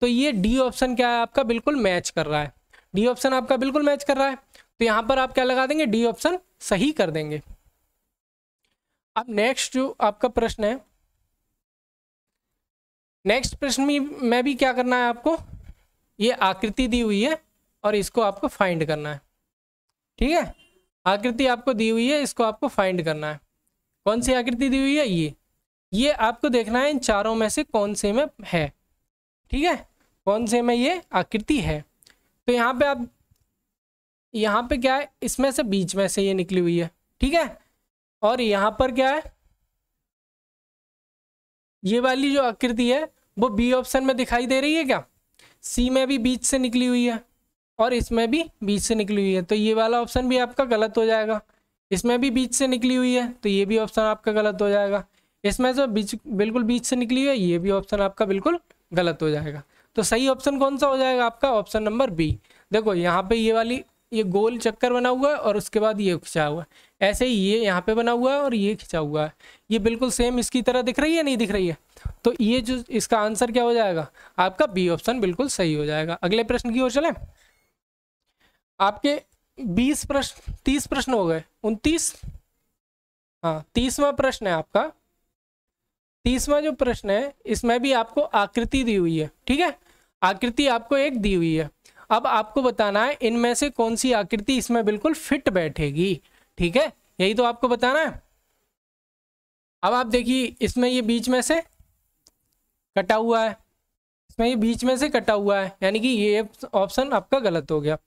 तो ये डी ऑप्शन क्या है आपका बिल्कुल मैच कर रहा है डी ऑप्शन आपका बिल्कुल मैच कर रहा है तो यहाँ पर आप क्या लगा देंगे डी ऑप्शन सही कर देंगे अब नेक्स्ट जो आपका प्रश्न है नेक्स्ट प्रश्न में भी क्या करना है आपको ये आकृति दी हुई है और इसको आपको फाइंड करना है ठीक है आकृति आपको दी हुई है इसको आपको फाइंड करना है कौन सी आकृति दी हुई है ये ये आपको देखना है इन चारों में से कौन से में है ठीक है कौन से में ये आकृति है तो यहाँ पे आप यहाँ पे क्या है इसमें से बीच में से ये निकली हुई है ठीक है और यहाँ पर क्या है ये वाली जो आकृति है वो बी ऑप्शन में दिखाई दे रही है क्या सी में भी बीच से निकली हुई है और इसमें भी बीच से निकली हुई है तो ये वाला ऑप्शन भी आपका गलत हो जाएगा इसमें भी बीच से निकली हुई है तो ये भी ऑप्शन आपका गलत हो जाएगा इसमें जो बीच बिल्कुल बीच से निकली है ये भी ऑप्शन आपका बिल्कुल गलत हो जाएगा तो सही ऑप्शन कौन सा हो जाएगा आपका ऑप्शन नंबर बी देखो यहाँ पे ये वाली ये गोल चक्कर बना हुआ है और उसके बाद ये खिंचा हुआ है ऐसे ही ये यहाँ पे बना हुआ है और ये खिंचा हुआ है ये बिल्कुल सेम इसकी तरह दिख रही है नहीं दिख रही है तो ये जो इसका आंसर क्या हो जाएगा आपका बी ऑप्शन बिल्कुल सही हो जाएगा अगले प्रश्न की ओर चले आपके बीस प्रश्न तीस प्रश्न हो गए उनतीस हाँ तीसवा प्रश्न है आपका तीसवा जो प्रश्न है इसमें भी आपको आकृति दी हुई है ठीक है आकृति आपको एक दी हुई है अब आपको बताना है इनमें से कौन सी आकृति इसमें बिल्कुल फिट बैठेगी ठीक है यही तो आपको बताना है अब आप देखिए इसमें ये बीच में से कटा हुआ है इसमें ये बीच में से कटा हुआ है यानी कि ये ऑप्शन आपका गलत हो गया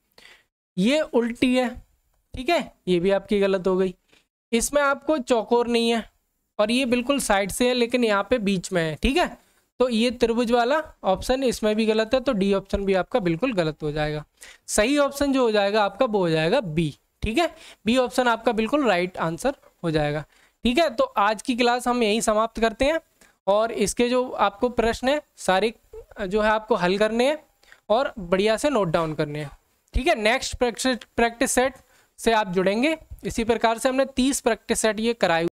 ये उल्टी है ठीक है ये भी आपकी गलत हो गई इसमें आपको चौकोर नहीं है और ये बिल्कुल साइड से है लेकिन यहाँ पे बीच में है ठीक है तो ये त्रिभुज वाला ऑप्शन इसमें भी गलत है तो डी ऑप्शन भी आपका बिल्कुल गलत हो जाएगा सही ऑप्शन जो हो जाएगा आपका वो हो जाएगा बी ठीक है बी ऑप्शन आपका बिल्कुल राइट आंसर हो जाएगा ठीक है तो आज की क्लास हम यही समाप्त करते हैं और इसके जो आपको प्रश्न है सारे जो है आपको हल करने हैं और बढ़िया से नोट डाउन करने हैं ठीक है नेक्स्ट प्रैक्टिस सेट से आप जुड़ेंगे इसी प्रकार से हमने तीस प्रैक्टिस सेट ये कराई